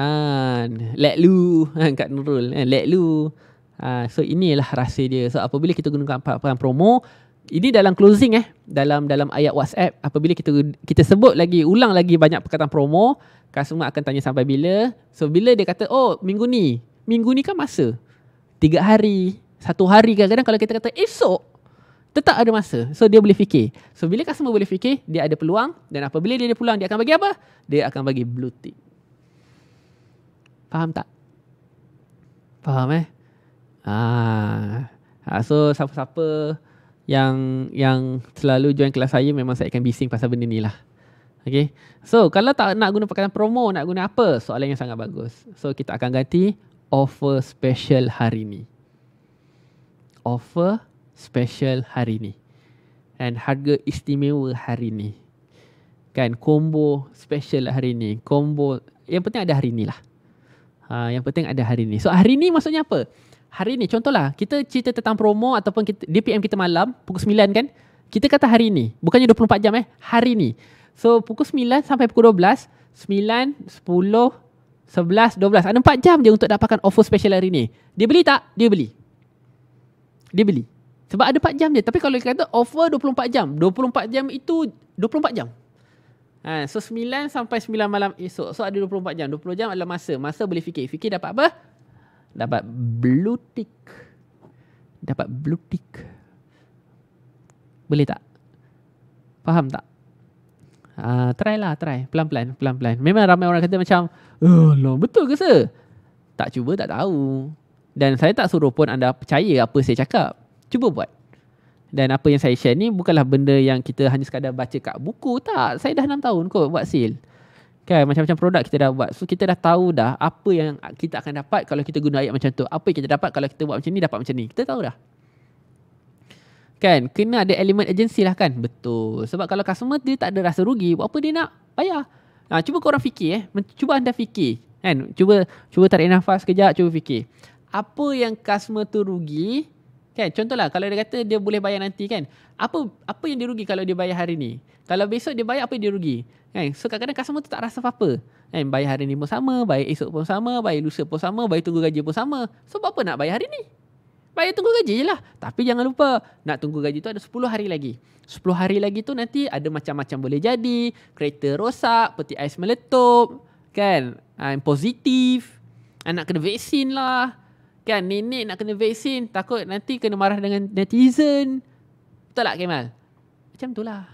Ah, let lu ah, kat Nurul, eh, let lu. Ah, so inilah rahsia dia. So apabila kita gunakan apa-apa promo, ini dalam closing eh, dalam dalam ayat WhatsApp apabila kita kita sebut lagi, ulang lagi banyak perkataan promo, customer akan tanya sampai bila. So bila dia kata, oh minggu ni. Minggu ni kan masa. Tiga hari. Satu hari kadang-kadang kalau kita kata esok. Tetap ada masa. So dia boleh fikir. So bila customer boleh fikir, dia ada peluang. Dan apa bila dia ada peluang, dia akan bagi apa? Dia akan bagi blue tick. Faham tak? Faham eh? Ah. ah so siapa-siapa yang yang selalu join kelas saya memang saya akan bising pasal benda ni lah. Okay. So kalau tak nak guna perkataan promo, nak guna apa? Soalan yang sangat bagus. So kita akan ganti offer special hari ni. Offer special hari ni. And harga istimewa hari ni. Kan, combo special hari ni. Combo, yang penting ada hari ni lah. Ha, yang penting ada hari ni. So hari ni maksudnya apa? Hari ni, contohlah kita cerita tentang promo ataupun kita, DPM kita malam, pukul 9 kan? Kita kata hari ni, bukannya 24 jam eh. Hari ni. So pukul 9 sampai pukul 12 Sembilan, sepuluh, sebelas, dua belas. Ada empat jam je untuk dapatkan offer special hari ni. Dia beli tak? Dia beli. Dia beli. Sebab ada empat jam je. Tapi kalau dia kata offer dua puluh empat jam. Dua puluh empat jam itu dua puluh empat jam. Ha, so sembilan sampai sembilan malam esok. So ada dua puluh empat jam. Dua puluh jam adalah masa. Masa boleh fikir. Fikir dapat apa? Dapat blue tick. Dapat blue tick. Boleh tak? Faham tak? Ah, try lah, try. Pelan-pelan, pelan-pelan. Memang ramai orang kata macam, Allah, oh, betul ke se? Tak cuba, tak tahu. Dan saya tak suruh pun anda percaya apa saya cakap. Cuba buat. Dan apa yang saya share ni bukanlah benda yang kita hanya sekadar baca kat buku. Tak, saya dah 6 tahun kot buat sale. Kan, macam-macam produk kita dah buat. So, kita dah tahu dah apa yang kita akan dapat kalau kita guna ayat macam tu. Apa yang kita dapat kalau kita buat macam ni, dapat macam ni. Kita tahu dah. Kan kena ada element agensi lah kan Betul Sebab kalau customer dia tak ada rasa rugi Buat apa dia nak bayar ha, Cuba korang fikir eh Cuba anda fikir kan? Cuba cuba tarik nafas sekejap Cuba fikir Apa yang customer tu rugi kan? Contohlah kalau dia kata dia boleh bayar nanti kan Apa apa yang dia rugi kalau dia bayar hari ni Kalau besok dia bayar apa dia rugi kan? So kadang-kadang customer tu tak rasa apa-apa kan? Bayar hari ni pun sama Bayar esok pun sama Bayar lusa pun sama Bayar tunggu gaji pun sama So apa nak bayar hari ni Bayar tunggu gaji je lah. Tapi jangan lupa, nak tunggu gaji tu ada 10 hari lagi. 10 hari lagi tu nanti ada macam-macam boleh jadi. Kereta rosak, peti ais meletup. Kan? I'm positif. Anak kena vaksin lah. Kan? Nenek nak kena vaksin. Takut nanti kena marah dengan netizen. Betul tak, Kemal? Macam tu lah.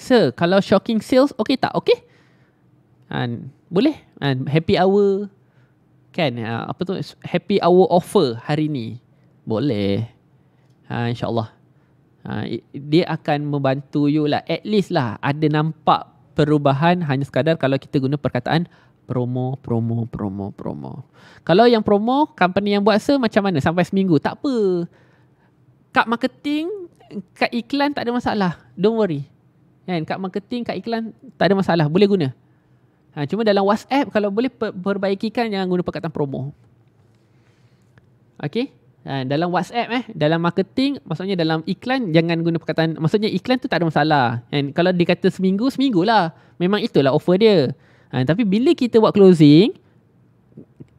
Sir, kalau shocking sales, okey tak? Okey? Boleh? And happy hour? kan uh, apa tu happy hour offer hari ni boleh uh, insyaallah uh, dia akan membantu you lah at least lah ada nampak perubahan hanya sekadar kalau kita guna perkataan promo promo promo promo kalau yang promo company yang buat se macam mana sampai seminggu tak apa kat marketing kat iklan tak ada masalah don't worry kan kat marketing kat iklan tak ada masalah boleh guna Ha, cuma dalam WhatsApp kalau boleh perbaikikan jangan guna perkataan promo. Okey? Ha, dalam WhatsApp eh, dalam marketing maksudnya dalam iklan jangan guna perkataan maksudnya iklan tu tak ada masalah. And kalau dikata seminggu seminggu, lah, Memang itulah offer dia. Ha, tapi bila kita buat closing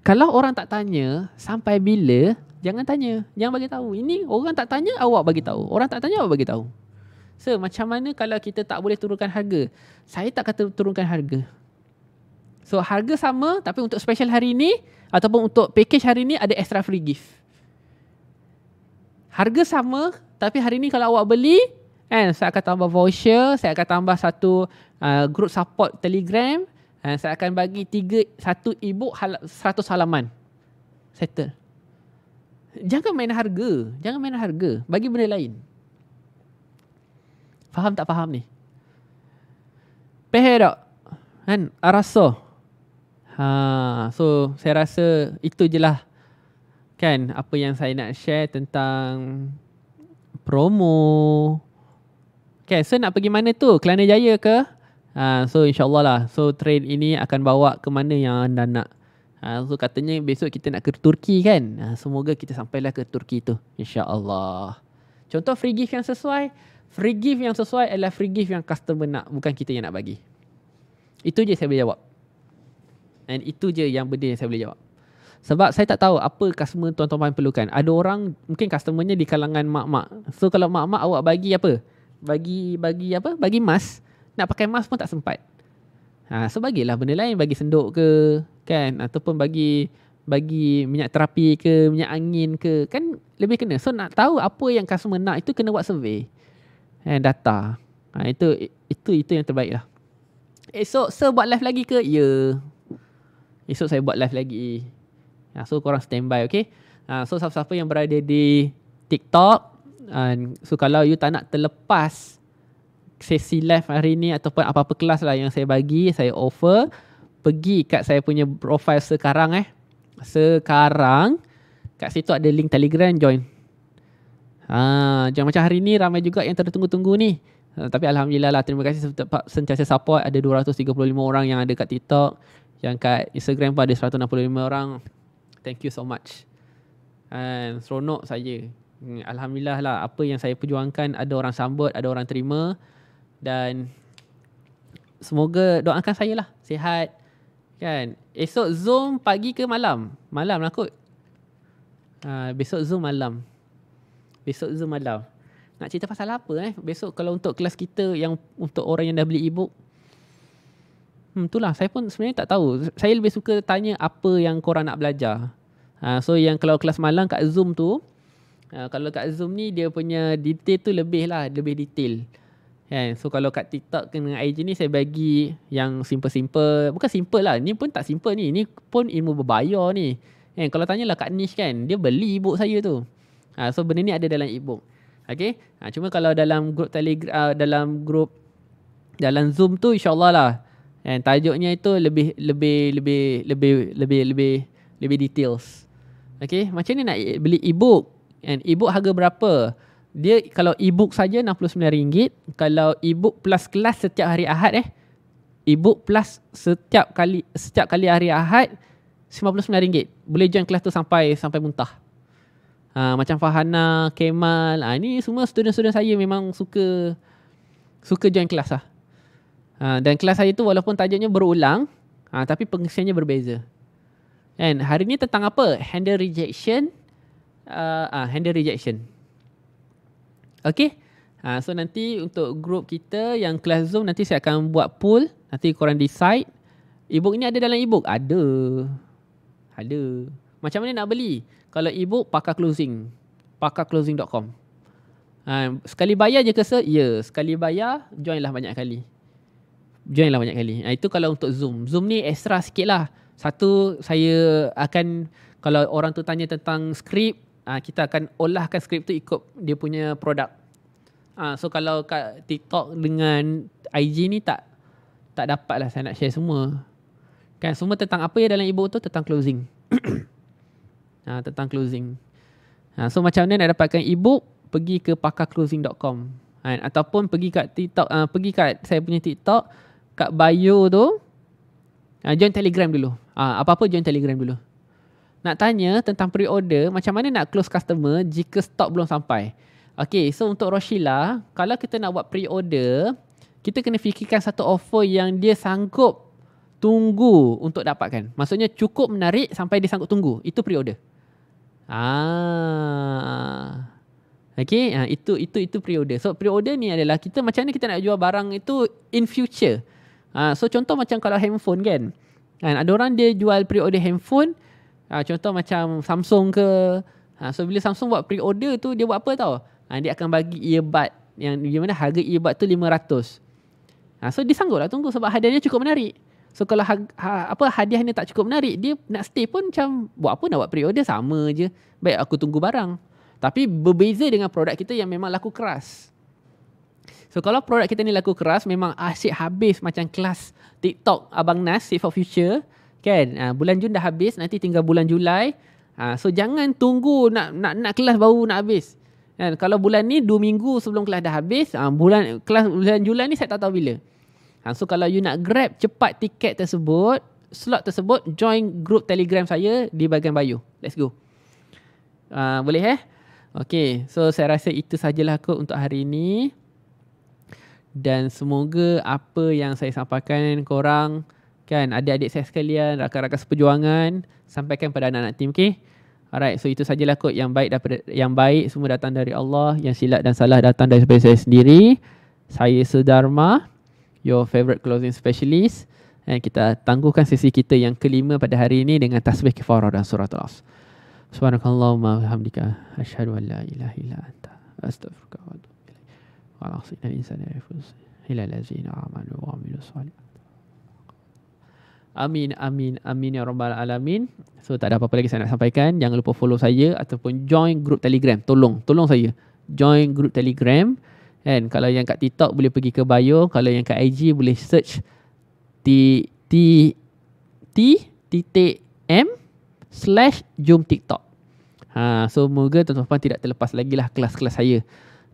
kalau orang tak tanya sampai bila jangan tanya jangan bagi tahu ini orang tak tanya awak bagi tahu orang tak tanya awak bagi tahu so macam mana kalau kita tak boleh turunkan harga saya tak kata turunkan harga So harga sama tapi untuk special hari ni ataupun untuk package hari ini ada extra free gift. Harga sama tapi hari ini kalau awak beli kan saya akan tambah voucher, saya akan tambah satu uh, group support Telegram dan uh, saya akan bagi tiga satu ebook 100 halaman. Settle. Jangan main harga, jangan main harga, bagi benda lain. Faham tak faham ni? Pehero. Kan? Arasoh. Ha, so saya rasa itu je lah kan apa yang saya nak share tentang promo. Okay, so nak pergi mana tu? Kelana Jaya ke? Ha, so insyaAllah lah. So train ini akan bawa ke mana yang anda nak. Ha, so katanya besok kita nak ke Turki kan? Ha, semoga kita sampailah ke Turki tu. InsyaAllah. Contoh free gift yang sesuai. Free gift yang sesuai adalah free gift yang customer nak. Bukan kita yang nak bagi. Itu je saya boleh jawab. And itu je yang benda yang saya boleh jawab. Sebab saya tak tahu apa customer tuan-tuan perlukan. Ada orang, mungkin customernya di kalangan mak-mak. So kalau mak-mak awak bagi apa? Bagi bagi apa? Bagi mask. Nak pakai mask pun tak sempat. Ha, so bagilah benda lain. Bagi senduk ke kan? Ataupun bagi bagi minyak terapi ke, minyak angin ke. Kan lebih kena. So nak tahu apa yang customer nak itu kena buat survey. And data. Ha, itu itu itu yang terbaik lah. Esok, eh, sir buat live lagi ke? Ya. Esok saya buat live lagi. Ha, so korang standby, okay? Ha, so siapa-siapa yang berada di TikTok, and ha, so kalau you tak nak terlepas sesi live hari ni ataupun apa-apa kelas lah yang saya bagi, saya offer, pergi kat saya punya profile sekarang eh. Sekarang, kat situ ada link telegram join. Ha, jangan macam hari ni ramai juga yang tertunggu-tunggu ni. Ha, tapi Alhamdulillah lah, terima kasih sentiasa support. Ada 235 orang yang ada kat TikTok. Yang kat Instagram pun ada 165 orang. Thank you so much. And seronok saja. Hmm, Alhamdulillah lah apa yang saya perjuangkan ada orang sambut, ada orang terima. Dan semoga doakan saya lah. Sihat. Kan? Esok Zoom pagi ke malam? Malam lah kot. Uh, besok Zoom malam. Besok Zoom malam. Nak cerita pasal apa eh? Besok kalau untuk kelas kita yang untuk orang yang dah beli e-book, Hmm, itulah saya pun sebenarnya tak tahu. Saya lebih suka tanya apa yang korang nak belajar. Ha, so yang kalau kelas malam kat Zoom tu, ha, kalau kat Zoom ni dia punya detail tu lebih lah, lebih detail. Kan? So kalau kat TikTok dengan IG ni saya bagi yang simple-simple. Bukan simple lah, ni pun tak simple ni. Ni pun ilmu berbayar ni. Kan? Kalau tanya lah kat Nish kan, dia beli e-book saya tu. Ha, so benda ni ada dalam e-book. Okay? Ha, cuma kalau dalam grup telegram, uh, dalam group dalam Zoom tu insyaAllah lah dan tajuknya itu lebih lebih lebih lebih lebih lebih lebih details. Okay, macam ni nak beli e-book. And e-book harga berapa? Dia kalau e-book saja RM69. Kalau e-book plus kelas setiap hari Ahad eh. E-book plus setiap kali setiap kali hari Ahad RM59. Boleh join kelas tu sampai sampai muntah. Ha, macam Fahana, Kemal. Ha, ni semua student-student saya memang suka suka join kelas lah. Ha, dan kelas saya tu walaupun tajuknya berulang uh, tapi pengisiannya berbeza. And hari ni tentang apa? Handle rejection uh, uh, handle rejection. Okay. Uh, so nanti untuk group kita yang kelas Zoom nanti saya akan buat poll nanti korang decide e-book ni ada dalam e-book? Ada. Ada. Macam mana nak beli? Kalau e-book pakai closing. Pakai closing.com. sekali bayar je ke Ya. Yeah. Sekali bayar, join lah banyak kali. Joinlah banyak kali. Ha, itu kalau untuk Zoom. Zoom ni extra sikit lah. Satu, saya akan kalau orang tu tanya tentang skrip, ha, kita akan olahkan skrip tu ikut dia punya produk. Ha, so kalau kat TikTok dengan IG ni tak tak dapat lah saya nak share semua. Kan semua tentang apa ya dalam ebook tu tentang closing. ha, tentang closing. Ha, so macam mana nak dapatkan ebook pergi ke pakarclosing.com ha, ataupun pergi kat TikTok uh, pergi kat saya punya TikTok kat bio tu ah, join telegram dulu ah, apa-apa join telegram dulu nak tanya tentang pre-order macam mana nak close customer jika stock belum sampai Okay, so untuk Roshila, kalau kita nak buat pre-order, kita kena fikirkan satu offer yang dia sanggup tunggu untuk dapatkan. Maksudnya cukup menarik sampai dia sanggup tunggu. Itu pre-order. Ah. Okay, ha, ah, itu itu itu pre-order. So pre-order ni adalah kita macam mana kita nak jual barang itu in future. Ha, so contoh macam kalau handphone kan. Kan ada orang dia jual pre-order handphone. Ha, contoh macam Samsung ke. Ha, so bila Samsung buat pre-order tu dia buat apa tau? Ha, dia akan bagi earbud yang bagaimana harga earbud tu 500. Ha, so dia sanggup lah tunggu sebab hadiahnya cukup menarik. So kalau ha, ha, apa hadiahnya tak cukup menarik, dia nak stay pun macam buat apa nak buat pre-order sama je. Baik aku tunggu barang. Tapi berbeza dengan produk kita yang memang laku keras. So kalau produk kita ni laku keras memang asyik habis macam kelas TikTok Abang Nas Save for Future kan. Uh, bulan Jun dah habis nanti tinggal bulan Julai. Uh, so jangan tunggu nak nak nak kelas baru nak habis. Kan? kalau bulan ni 2 minggu sebelum kelas dah habis, uh, bulan kelas bulan Julai ni saya tak tahu bila. Uh, so kalau you nak grab cepat tiket tersebut, slot tersebut join group Telegram saya di bahagian bio. Let's go. Uh, boleh eh? Okay, so saya rasa itu sajalah kot untuk hari ini dan semoga apa yang saya sampaikan korang kan adik-adik saya sekalian rakan-rakan seperjuangan sampaikan pada anak-anak tim okey alright so itu sajalah kot yang baik daripada yang baik semua datang dari Allah yang silap dan salah datang daripada saya sendiri saya Sudarma your favorite closing specialist dan kita tangguhkan sesi kita yang kelima pada hari ini dengan tasbih kifarah dan surah al-as subhanakallahumma wa bihamdika asyhadu an la ilaha illa anta astaghfiruka wa atubu خلاص إذا الإنسان يفوز إلى الذين آمنوا وعملوا الصالحات Amin, amin, amin ya rabbal alamin. So tak ada apa-apa lagi saya nak sampaikan. Jangan lupa follow saya ataupun join group Telegram. Tolong, tolong saya. Join group Telegram. And Kalau yang kat TikTok boleh pergi ke bio, kalau yang kat IG boleh search t t t t t m slash jom TikTok. Ha, so moga tuan-tuan tidak terlepas lagi lah kelas-kelas saya.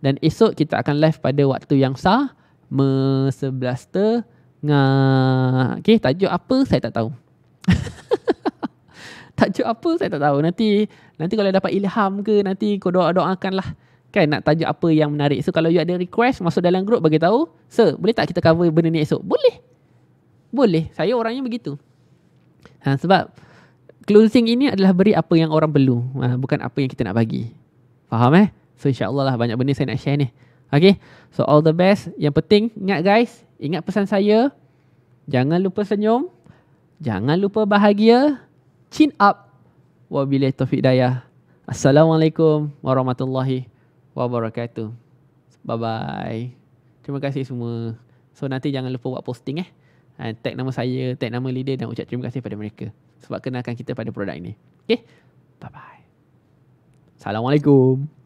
Dan esok kita akan live pada waktu yang sah. Sebelas tengah. Okay, tajuk apa saya tak tahu. tajuk apa saya tak tahu. Nanti nanti kalau dapat ilham ke, nanti kau doa-doakan lah. Kan nak tajuk apa yang menarik. So kalau you ada request, masuk dalam grup bagi tahu. Sir, boleh tak kita cover benda ni esok? Boleh. Boleh. Saya orangnya begitu. Ha, sebab closing ini adalah beri apa yang orang perlu. Ha, bukan apa yang kita nak bagi. Faham eh? So insyaAllah lah banyak benda saya nak share ni. Okay. So all the best. Yang penting ingat guys. Ingat pesan saya. Jangan lupa senyum. Jangan lupa bahagia. Chin up. Wabillahi taufiq dayah. Assalamualaikum warahmatullahi wabarakatuh. Bye-bye. Terima kasih semua. So nanti jangan lupa buat posting eh. And ha, tag nama saya, tag nama leader dan ucap terima kasih pada mereka. Sebab kenalkan kita pada produk ini. Okay. Bye-bye. Assalamualaikum.